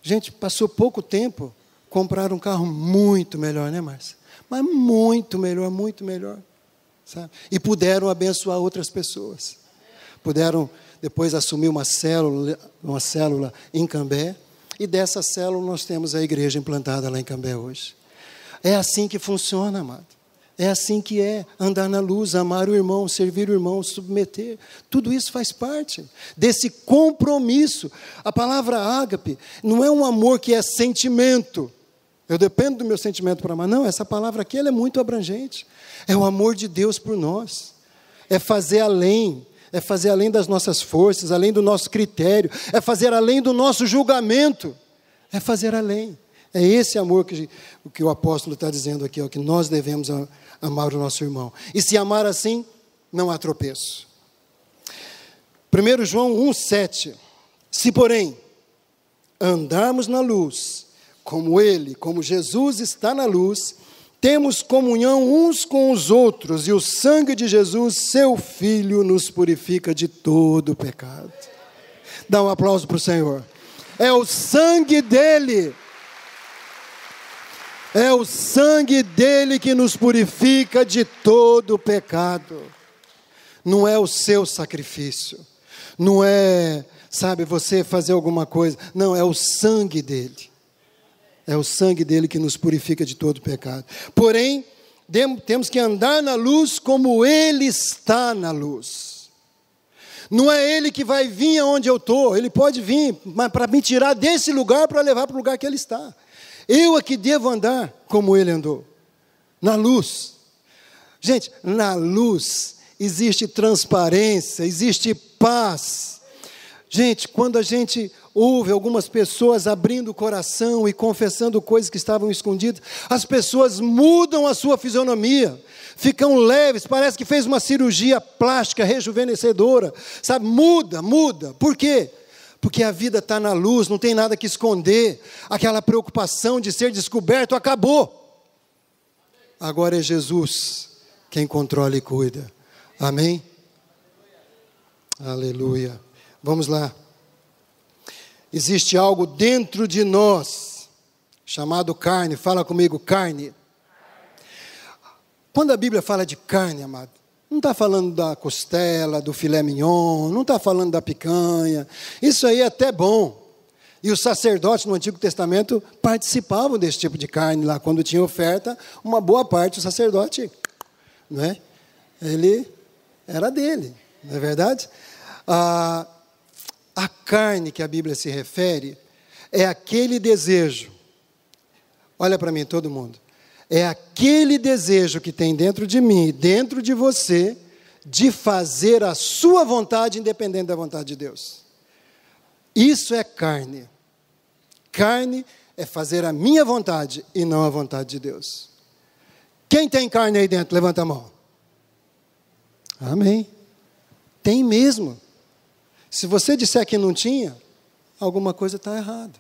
Gente, passou pouco tempo, compraram um carro muito melhor, né, Márcia? Mas muito melhor, muito melhor. Sabe? E puderam abençoar outras pessoas. Puderam depois assumir uma célula, uma célula em Cambé, e dessa célula nós temos a igreja implantada lá em Cambé hoje. É assim que funciona, amado. É assim que é andar na luz, amar o irmão, servir o irmão, submeter. Tudo isso faz parte desse compromisso. A palavra ágape não é um amor que é sentimento. Eu dependo do meu sentimento para amar. Não, essa palavra aqui é muito abrangente. É o amor de Deus por nós. É fazer além. É fazer além das nossas forças, além do nosso critério. É fazer além do nosso julgamento. É fazer além. É esse amor que, que o apóstolo está dizendo aqui, ó, que nós devemos amar o nosso irmão. E se amar assim, não há tropeço. 1 João 1,7 Se, porém, andarmos na luz, como Ele, como Jesus está na luz, temos comunhão uns com os outros, e o sangue de Jesus, seu Filho, nos purifica de todo pecado. Dá um aplauso para o Senhor. É o sangue dele é o sangue dele que nos purifica de todo pecado. Não é o seu sacrifício. Não é, sabe, você fazer alguma coisa. Não, é o sangue dele. É o sangue dele que nos purifica de todo pecado. Porém, temos que andar na luz como ele está na luz. Não é ele que vai vir aonde eu estou, ele pode vir, mas para me tirar desse lugar para levar para o lugar que ele está. Eu é que devo andar como ele andou, na luz. Gente, na luz existe transparência, existe paz. Gente, quando a gente ouve algumas pessoas abrindo o coração e confessando coisas que estavam escondidas, as pessoas mudam a sua fisionomia, ficam leves, parece que fez uma cirurgia plástica rejuvenescedora, sabe? Muda, muda. Por quê? porque a vida está na luz, não tem nada que esconder, aquela preocupação de ser descoberto acabou. Agora é Jesus quem controla e cuida. Amém? Aleluia. Vamos lá. Existe algo dentro de nós, chamado carne. Fala comigo, carne. Quando a Bíblia fala de carne, amado, não está falando da costela, do filé mignon, não está falando da picanha. Isso aí é até bom. E os sacerdotes no Antigo Testamento participavam desse tipo de carne lá. Quando tinha oferta, uma boa parte o sacerdote, não é? Ele era dele, não é verdade? A, a carne que a Bíblia se refere é aquele desejo. Olha para mim, todo mundo é aquele desejo que tem dentro de mim e dentro de você de fazer a sua vontade independente da vontade de Deus. Isso é carne. Carne é fazer a minha vontade e não a vontade de Deus. Quem tem carne aí dentro? Levanta a mão. Amém. Tem mesmo. Se você disser que não tinha, alguma coisa está errada.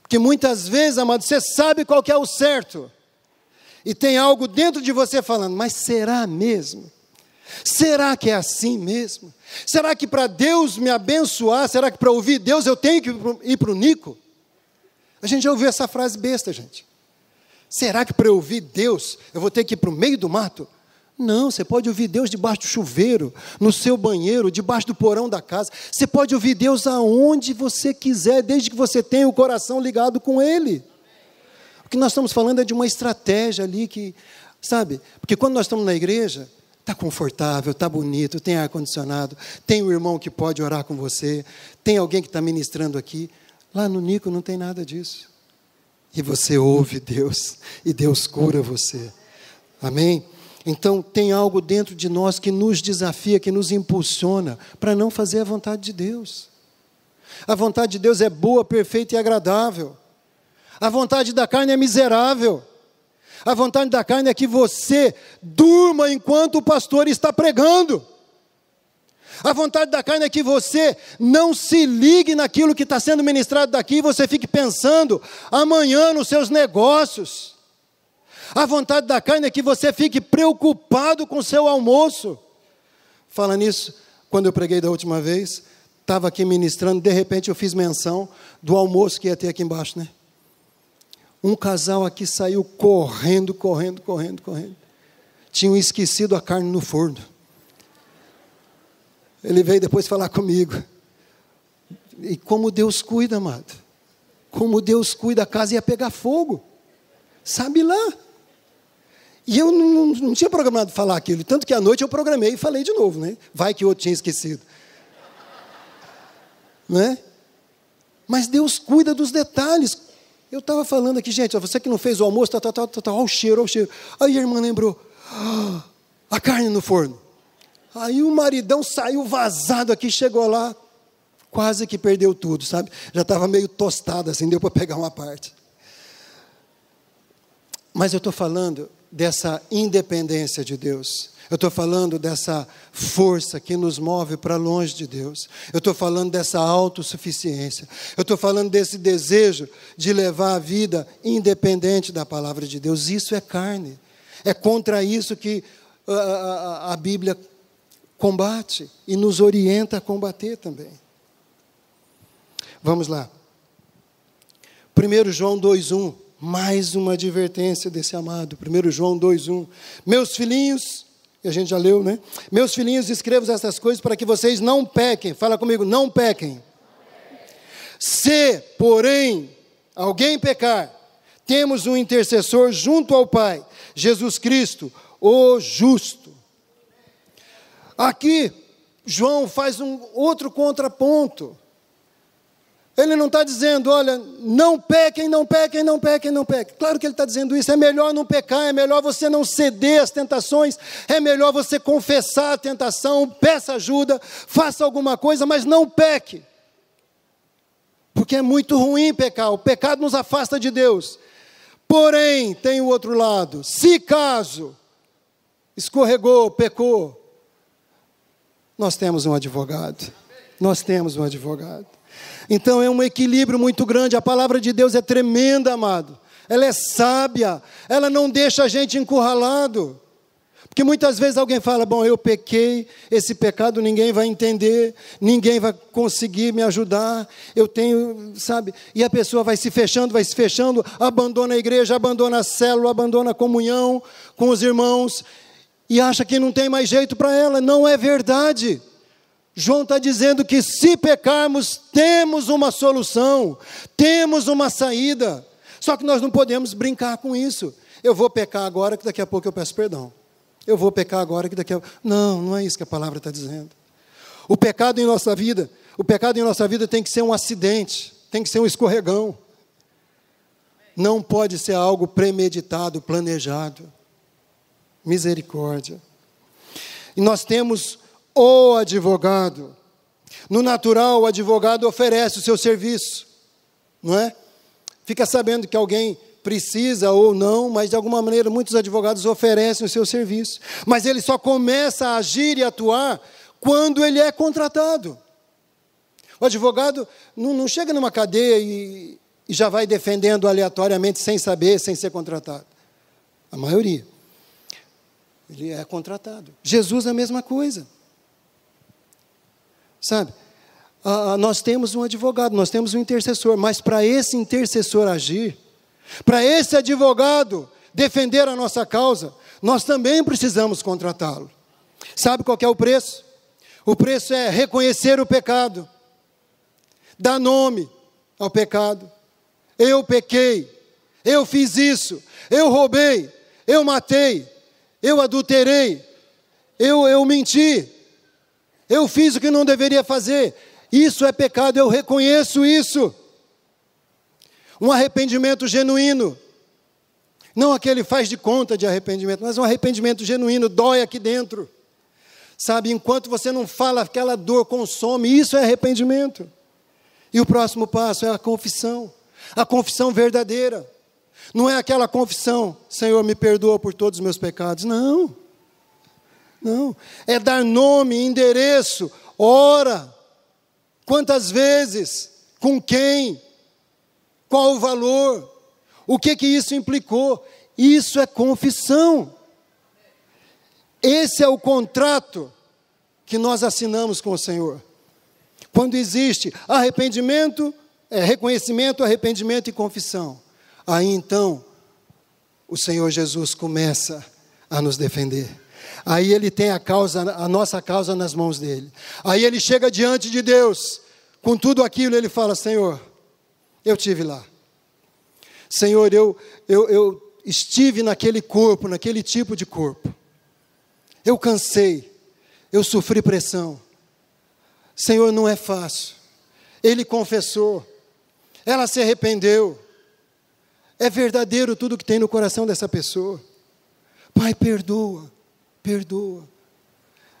Porque muitas vezes, amado, você sabe qual é o certo e tem algo dentro de você falando, mas será mesmo? Será que é assim mesmo? Será que para Deus me abençoar, será que para ouvir Deus eu tenho que ir para o Nico? A gente já ouviu essa frase besta, gente. Será que para eu ouvir Deus eu vou ter que ir para o meio do mato? Não, você pode ouvir Deus debaixo do chuveiro, no seu banheiro, debaixo do porão da casa. Você pode ouvir Deus aonde você quiser, desde que você tenha o coração ligado com Ele que nós estamos falando é de uma estratégia ali que, sabe? Porque quando nós estamos na igreja, Está confortável, está bonito, tem ar-condicionado, tem o um irmão que pode orar com você, tem alguém que está ministrando aqui. Lá no Nico não tem nada disso. E você ouve Deus, e Deus cura você. Amém? Então, tem algo dentro de nós que nos desafia, que nos impulsiona para não fazer a vontade de Deus. A vontade de Deus é boa, perfeita e agradável. A vontade da carne é miserável. A vontade da carne é que você durma enquanto o pastor está pregando. A vontade da carne é que você não se ligue naquilo que está sendo ministrado daqui e você fique pensando amanhã nos seus negócios. A vontade da carne é que você fique preocupado com o seu almoço. Fala nisso, quando eu preguei da última vez, estava aqui ministrando, de repente eu fiz menção do almoço que ia ter aqui embaixo, né? Um casal aqui saiu correndo, correndo, correndo, correndo. Tinham esquecido a carne no forno. Ele veio depois falar comigo. E como Deus cuida, amado. Como Deus cuida, a casa ia pegar fogo. Sabe lá. E eu não, não, tinha programado falar aquilo. Tanto que à noite eu programei e falei de novo, né? Vai que o outro tinha esquecido. né? Mas Deus cuida dos detalhes. Eu estava falando aqui, gente, você que não fez o almoço, tá, tá, tá, tá, o cheiro, olha o cheiro. Aí a irmã lembrou, ah, a carne no forno. Aí o maridão saiu vazado aqui, chegou lá, quase que perdeu tudo, sabe? Já estava meio tostado, assim, deu para pegar uma parte. Mas eu estou falando dessa independência de Deus. Eu estou falando dessa força que nos move para longe de Deus. Eu estou falando dessa autossuficiência. Eu estou falando desse desejo de levar a vida independente da palavra de Deus. Isso é carne. É contra isso que a, a Bíblia combate e nos orienta a combater também. Vamos lá. 1 João 2,1 mais uma advertência desse amado. 1 João 2,1. Meus filhinhos, e a gente já leu, né? Meus filhinhos, escrevo essas coisas para que vocês não pequem. Fala comigo, não pequem. Se, porém, alguém pecar, temos um intercessor junto ao Pai, Jesus Cristo, o justo. Aqui, João faz um outro contraponto. Ele não está dizendo, olha, não pequem, não pequem, não pequem, não pequem. Claro que ele está dizendo isso. É melhor não pecar, é melhor você não ceder às tentações, é melhor você confessar a tentação, peça ajuda, faça alguma coisa, mas não peque. Porque é muito ruim pecar, o pecado nos afasta de Deus. Porém, tem o outro lado. Se caso escorregou, pecou, nós temos um advogado. Nós temos um advogado. Então é um equilíbrio muito grande. A palavra de Deus é tremenda, amado. Ela é sábia. Ela não deixa a gente encurralado. Porque muitas vezes alguém fala: Bom, eu pequei, esse pecado ninguém vai entender, ninguém vai conseguir me ajudar, eu tenho, sabe? E a pessoa vai se fechando, vai se fechando, abandona a igreja, abandona a célula, abandona a comunhão com os irmãos e acha que não tem mais jeito para ela. Não é verdade. João está dizendo que se pecarmos, temos uma solução, temos uma saída. Só que nós não podemos brincar com isso. Eu vou pecar agora que daqui a pouco eu peço perdão. Eu vou pecar agora que daqui a Não, não é isso que a palavra está dizendo. O pecado em nossa vida, o pecado em nossa vida tem que ser um acidente, tem que ser um escorregão. Não pode ser algo premeditado, planejado. Misericórdia. E nós temos o advogado. No natural, o advogado oferece o seu serviço, não é? Fica sabendo que alguém precisa ou não, mas de alguma maneira muitos advogados oferecem o seu serviço. Mas ele só começa a agir e atuar quando ele é contratado. O advogado não, não chega numa cadeia e, e já vai defendendo aleatoriamente, sem saber, sem ser contratado. A maioria. Ele é contratado. Jesus, a mesma coisa. Sabe? Ah, ah, nós temos um advogado, nós temos um intercessor, mas para esse intercessor agir, para esse advogado defender a nossa causa, nós também precisamos contratá-lo. Sabe qual é o preço? O preço é reconhecer o pecado, dar nome ao pecado. Eu pequei, eu fiz isso, eu roubei, eu matei, eu adulterei, eu, eu menti, eu fiz o que não deveria fazer. Isso é pecado, eu reconheço isso. Um arrependimento genuíno. Não aquele faz de conta de arrependimento, mas um arrependimento genuíno, dói aqui dentro. Sabe, enquanto você não fala, aquela dor consome, isso é arrependimento. E o próximo passo é a confissão. A confissão verdadeira. Não é aquela confissão, Senhor, me perdoa por todos os meus pecados. Não. Não, é dar nome, endereço, hora, quantas vezes, com quem, qual o valor, o que que isso implicou. Isso é confissão. Esse é o contrato que nós assinamos com o Senhor. Quando existe arrependimento, é, reconhecimento, arrependimento e confissão, aí então o Senhor Jesus começa a nos defender. Aí ele tem a causa, a nossa causa nas mãos dele. Aí ele chega diante de Deus, com tudo aquilo ele fala: Senhor, eu tive lá. Senhor, eu, eu, eu estive naquele corpo, naquele tipo de corpo. Eu cansei, eu sofri pressão. Senhor, não é fácil. Ele confessou, ela se arrependeu. É verdadeiro tudo que tem no coração dessa pessoa. Pai, perdoa perdoa.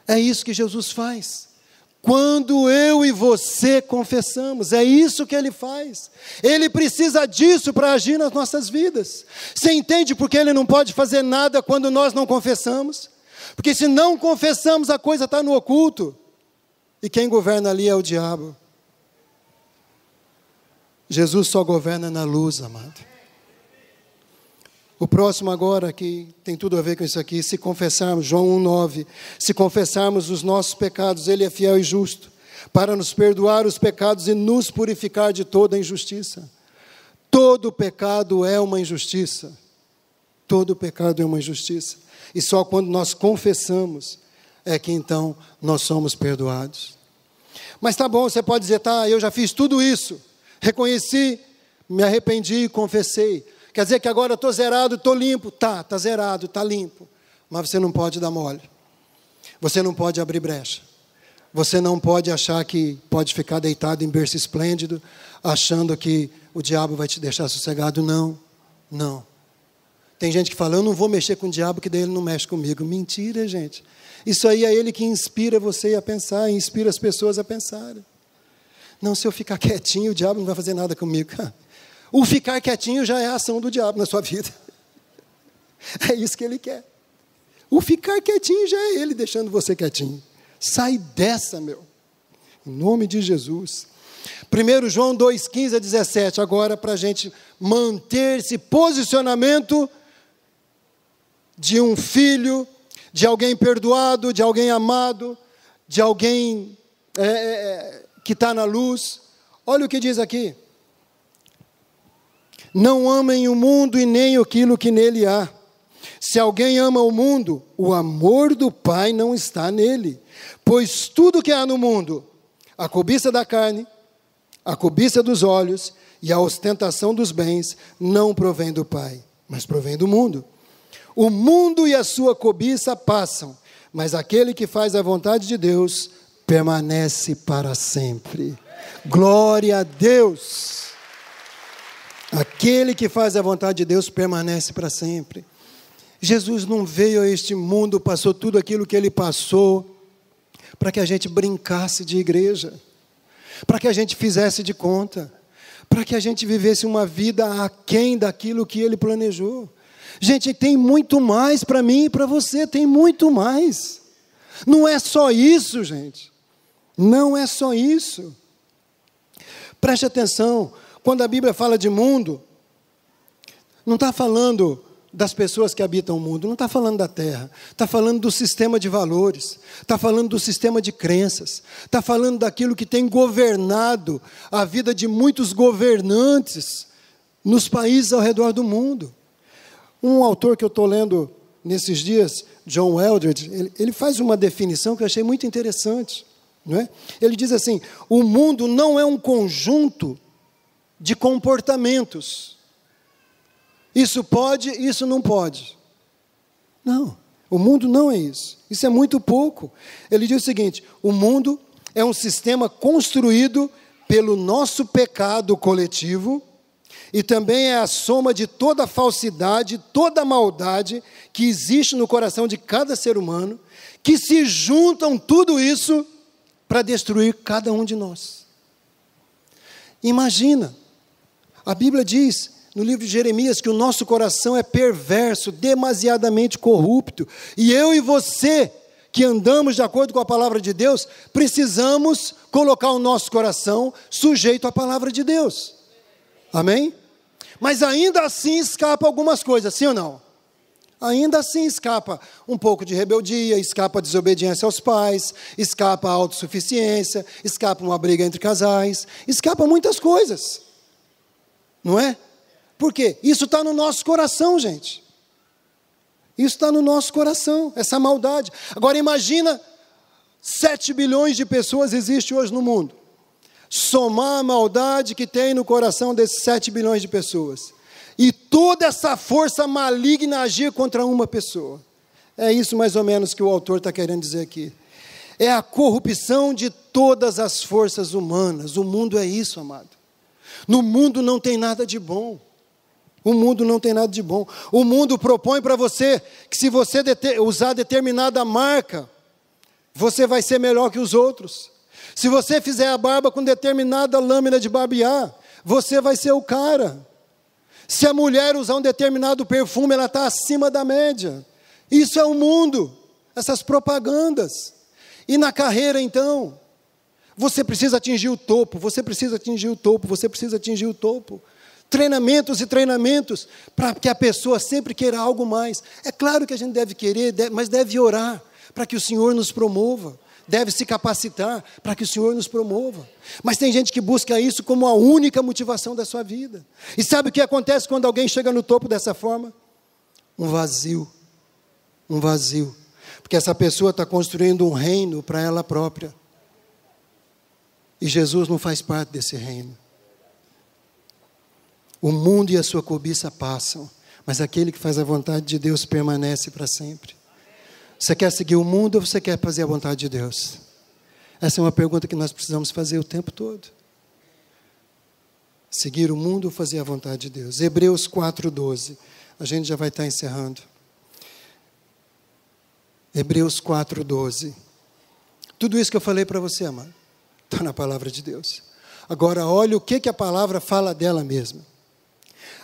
É isso que Jesus faz. Quando eu e você confessamos, é isso que ele faz. Ele precisa disso para agir nas nossas vidas. Você entende porque ele não pode fazer nada quando nós não confessamos? Porque se não confessamos, a coisa está no oculto. E quem governa ali é o diabo. Jesus só governa na luz, amado. O próximo agora, que tem tudo a ver com isso aqui, se confessarmos, João 1,9, se confessarmos os nossos pecados, Ele é fiel e justo, para nos perdoar os pecados e nos purificar de toda injustiça. Todo pecado é uma injustiça. Todo pecado é uma injustiça. E só quando nós confessamos é que então nós somos perdoados. Mas tá bom, você pode dizer, tá, eu já fiz tudo isso, reconheci, me arrependi e confessei. Quer dizer que agora eu estou zerado, estou limpo. Tá, está zerado, está limpo. Mas você não pode dar mole. Você não pode abrir brecha. Você não pode achar que pode ficar deitado em berço esplêndido, achando que o diabo vai te deixar sossegado. Não, não. Tem gente que fala, eu não vou mexer com o diabo, que daí ele não mexe comigo. Mentira, gente. Isso aí é ele que inspira você a pensar, inspira as pessoas a pensarem. Não, se eu ficar quietinho, o diabo não vai fazer nada comigo. O ficar quietinho já é a ação do diabo na sua vida. É isso que ele quer. O ficar quietinho já é ele deixando você quietinho. Sai dessa, meu. Em nome de Jesus. 1 João 2, 15 a 17. Agora, para a gente manter esse posicionamento de um filho, de alguém perdoado, de alguém amado, de alguém é, é, é que está na luz. Olha o que diz aqui. Não amem o mundo e nem aquilo que nele há. Se alguém ama o mundo, o amor do Pai não está nele. Pois tudo que há no mundo, a cobiça da carne, a cobiça dos olhos e a ostentação dos bens, não provém do Pai, mas provém do mundo. O mundo e a sua cobiça passam, mas aquele que faz a vontade de Deus permanece para sempre. Glória a Deus! Aquele que faz a vontade de Deus permanece para sempre. Jesus não veio a este mundo, passou tudo aquilo que ele passou, para que a gente brincasse de igreja, para que a gente fizesse de conta, para que a gente vivesse uma vida aquém daquilo que ele planejou. Gente, tem muito mais para mim e para você, tem muito mais. Não é só isso, gente. Não é só isso. Preste atenção, quando a Bíblia fala de mundo, não está falando das pessoas que habitam o mundo, não está falando da terra, está falando do sistema de valores, está falando do sistema de crenças, está falando daquilo que tem governado a vida de muitos governantes nos países ao redor do mundo. Um autor que eu estou lendo nesses dias, John Eldredge, ele, ele, faz uma definição que eu achei muito interessante. Não é? Ele diz assim: o mundo não é um conjunto de comportamentos. Isso pode, isso não pode. Não, o mundo não é isso. Isso é muito pouco. Ele diz o seguinte: o mundo é um sistema construído pelo nosso pecado coletivo e também é a soma de toda a falsidade, toda a maldade que existe no coração de cada ser humano, que se juntam tudo isso para destruir cada um de nós. Imagina, a Bíblia diz no livro de Jeremias que o nosso coração é perverso, demasiadamente corrupto, e eu e você, que andamos de acordo com a palavra de Deus, precisamos colocar o nosso coração sujeito à palavra de Deus. Amém? Mas ainda assim escapa algumas coisas, sim ou não? Ainda assim escapa um pouco de rebeldia, escapa a desobediência aos pais, escapa a autossuficiência, escapa uma briga entre casais, escapa muitas coisas. Não é? Por quê? Isso está no nosso coração, gente. Isso está no nosso coração, essa maldade. Agora imagina, 7 bilhões de pessoas existem hoje no mundo. Somar a maldade que tem no coração desses 7 bilhões de pessoas. E toda essa força maligna agir contra uma pessoa. É isso mais ou menos que o autor está querendo dizer aqui. É a corrupção de todas as forças humanas. O mundo é isso, amado. No mundo não tem nada de bom. O mundo não tem nada de bom. O mundo propõe para você que se você usar determinada marca, você vai ser melhor que os outros. Se você fizer a barba com determinada lâmina de barbear, você vai ser o cara. Se a mulher usar um determinado perfume, ela está acima da média. Isso é o mundo, essas propagandas. E na carreira, então? Você precisa atingir o topo, você precisa atingir o topo, você precisa atingir o topo. Treinamentos e treinamentos para que a pessoa sempre queira algo mais. É claro que a gente deve querer, mas deve orar para que o Senhor nos promova. Deve se capacitar para que o Senhor nos promova. Mas tem gente que busca isso como a única motivação da sua vida. E sabe o que acontece quando alguém chega no topo dessa forma? Um vazio. Um vazio. Porque essa pessoa está construindo um reino para ela própria e Jesus não faz parte desse reino. O mundo e a sua cobiça passam, mas aquele que faz a vontade de Deus permanece para sempre. Você quer seguir o mundo ou você quer fazer a vontade de Deus? Essa é uma pergunta que nós precisamos fazer o tempo todo. Seguir o mundo ou fazer a vontade de Deus? Hebreus 4,12. A gente já vai estar encerrando. Hebreus 4,12. Tudo isso que eu falei para você, amado Está na palavra de Deus. Agora, olha o que, que a palavra fala dela mesma.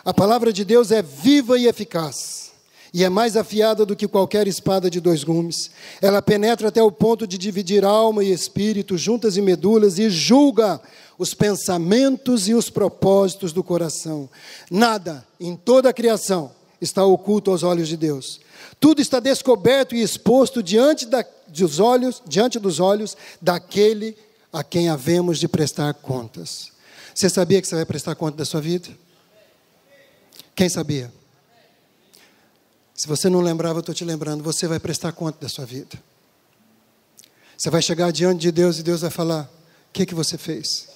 A palavra de Deus é viva e eficaz, e é mais afiada do que qualquer espada de dois gumes. Ela penetra até o ponto de dividir alma e espírito, juntas e medulas, e julga os pensamentos e os propósitos do coração. Nada em toda a criação está oculto aos olhos de Deus. Tudo está descoberto e exposto diante, da, dos olhos, diante dos olhos daquele que a quem havemos de prestar contas. Você sabia que você vai prestar conta da sua vida? Quem sabia? Se você não lembrava, eu estou te lembrando, você vai prestar conta da sua vida. Você vai chegar diante de Deus e Deus vai falar: o que, que você fez?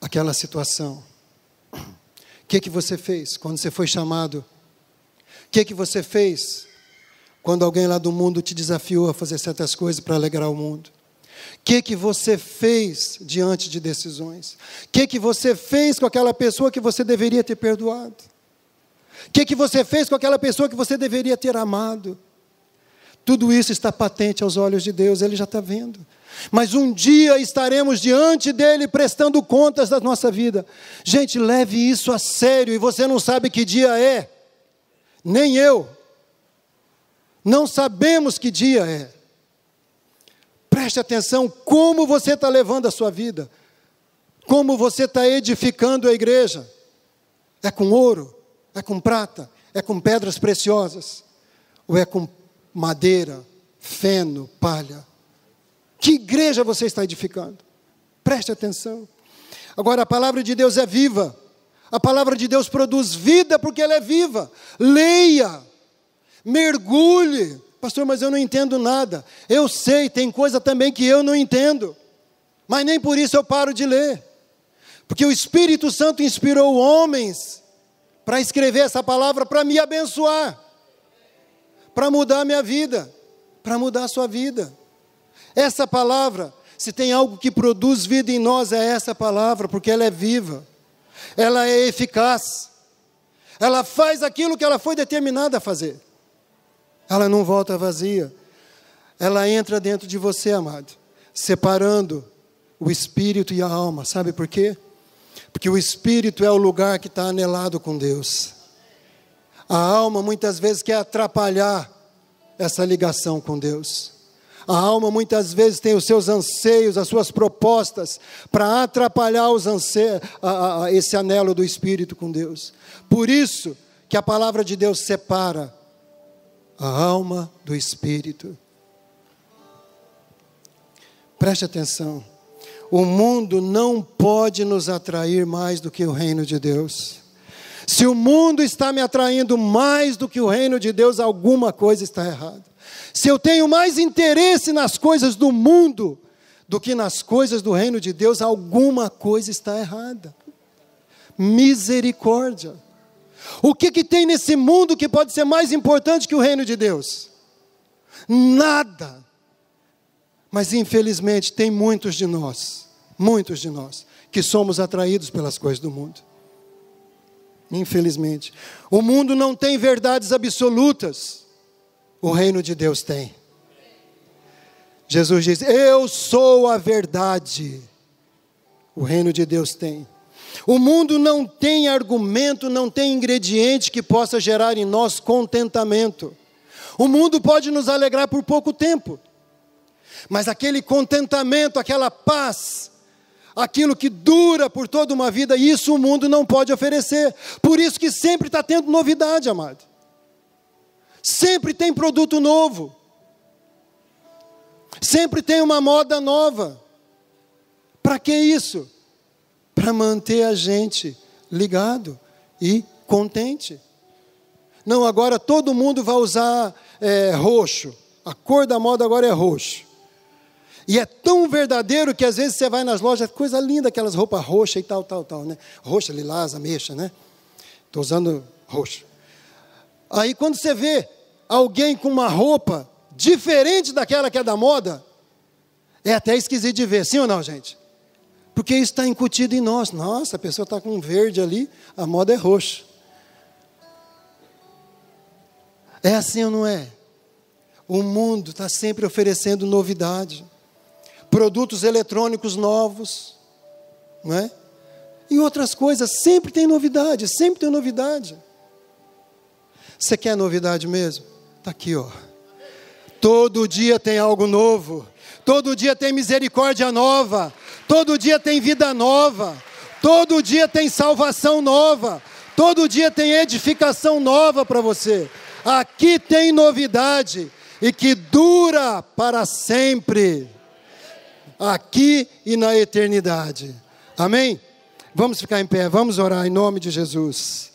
Aquela situação. O que, que você fez quando você foi chamado? O que, que você fez quando alguém lá do mundo te desafiou a fazer certas coisas para alegrar o mundo? O que, que você fez diante de decisões? O que, que você fez com aquela pessoa que você deveria ter perdoado? O que, que você fez com aquela pessoa que você deveria ter amado? Tudo isso está patente aos olhos de Deus, Ele já está vendo. Mas um dia estaremos diante dele prestando contas da nossa vida. Gente, leve isso a sério e você não sabe que dia é. Nem eu, não sabemos que dia é. Preste atenção como você está levando a sua vida, como você está edificando a igreja. É com ouro, é com prata, é com pedras preciosas, ou é com madeira, feno, palha. Que igreja você está edificando? Preste atenção. Agora, a palavra de Deus é viva. A palavra de Deus produz vida porque ela é viva. Leia mergulhe. Pastor, mas eu não entendo nada. Eu sei, tem coisa também que eu não entendo. Mas nem por isso eu paro de ler. Porque o Espírito Santo inspirou homens para escrever essa palavra para me abençoar, para mudar a minha vida, para mudar a sua vida. Essa palavra, se tem algo que produz vida em nós, é essa palavra, porque ela é viva, ela é eficaz, ela faz aquilo que ela foi determinada a fazer. Ela não volta vazia. Ela entra dentro de você, amado, separando o espírito e a alma. Sabe por quê? Porque o espírito é o lugar que está anelado com Deus. A alma muitas vezes quer atrapalhar essa ligação com Deus. A alma muitas vezes tem os seus anseios, as suas propostas, para atrapalhar os anseios, a, a, esse anelo do espírito com Deus. Por isso que a palavra de Deus separa a alma do Espírito. Preste atenção. O mundo não pode nos atrair mais do que o reino de Deus. Se o mundo está me atraindo mais do que o reino de Deus, alguma coisa está errada. Se eu tenho mais interesse nas coisas do mundo do que nas coisas do reino de Deus, alguma coisa está errada. Misericórdia. O que, que tem nesse mundo que pode ser mais importante que o reino de Deus? Nada. Mas infelizmente tem muitos de nós, muitos de nós, que somos atraídos pelas coisas do mundo. Infelizmente. O mundo não tem verdades absolutas, o reino de Deus tem. Jesus diz: Eu sou a verdade. O reino de Deus tem. O mundo não tem argumento, não tem ingrediente que possa gerar em nós contentamento. O mundo pode nos alegrar por pouco tempo, mas aquele contentamento, aquela paz, aquilo que dura por toda uma vida, isso o mundo não pode oferecer. Por isso que sempre está tendo novidade, amado. Sempre tem produto novo. Sempre tem uma moda nova. Para que isso? para manter a gente ligado e contente. Não, agora todo mundo vai usar é, roxo. A cor da moda agora é roxo. E é tão verdadeiro que às vezes você vai nas lojas, coisa linda aquelas roupas roxas e tal, tal, tal, né? Roxa, lilás, ameixa, né? Estou usando roxo. Aí quando você vê alguém com uma roupa diferente daquela que é da moda, é até esquisito de ver, sim ou não, gente? porque isso está incutido em nós. Nossa, a pessoa está com verde ali, a moda é roxa. É assim ou não é? O mundo está sempre oferecendo novidade, produtos eletrônicos novos, não é? E outras coisas, sempre tem novidade, sempre tem novidade. Você quer novidade mesmo? Está aqui, ó. Todo dia tem algo novo, todo dia tem misericórdia nova, Todo dia tem vida nova. Todo dia tem salvação nova. Todo dia tem edificação nova para você. Aqui tem novidade e que dura para sempre. Aqui e na eternidade. Amém? Vamos ficar em pé, vamos orar em nome de Jesus.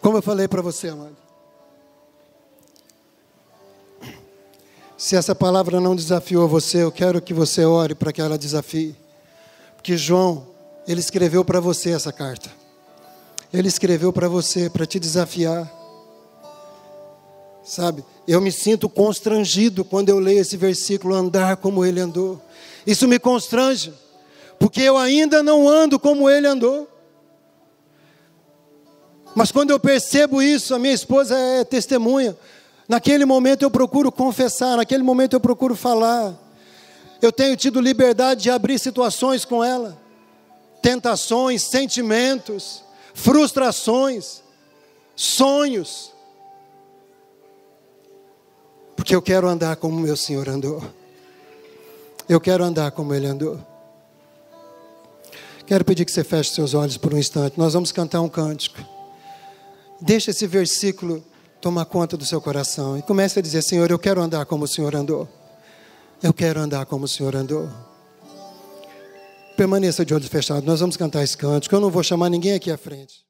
Como eu falei para você, amado. Se essa palavra não desafiou você, eu quero que você ore para que ela desafie. Porque João, ele escreveu para você essa carta. Ele escreveu para você, para te desafiar. Sabe, eu me sinto constrangido quando eu leio esse versículo, andar como ele andou. Isso me constrange, porque eu ainda não ando como ele andou. Mas quando eu percebo isso, a minha esposa é testemunha. Naquele momento eu procuro confessar, naquele momento eu procuro falar. Eu tenho tido liberdade de abrir situações com ela, tentações, sentimentos, frustrações, sonhos. Porque eu quero andar como meu Senhor andou. Eu quero andar como ele andou. Quero pedir que você feche seus olhos por um instante. Nós vamos cantar um cântico. Deixa esse versículo tomar conta do seu coração e comece a dizer: Senhor, eu quero andar como o Senhor andou. Eu quero andar como o Senhor andou. Permaneça de olhos fechados, nós vamos cantar esse cântico. Eu não vou chamar ninguém aqui à frente.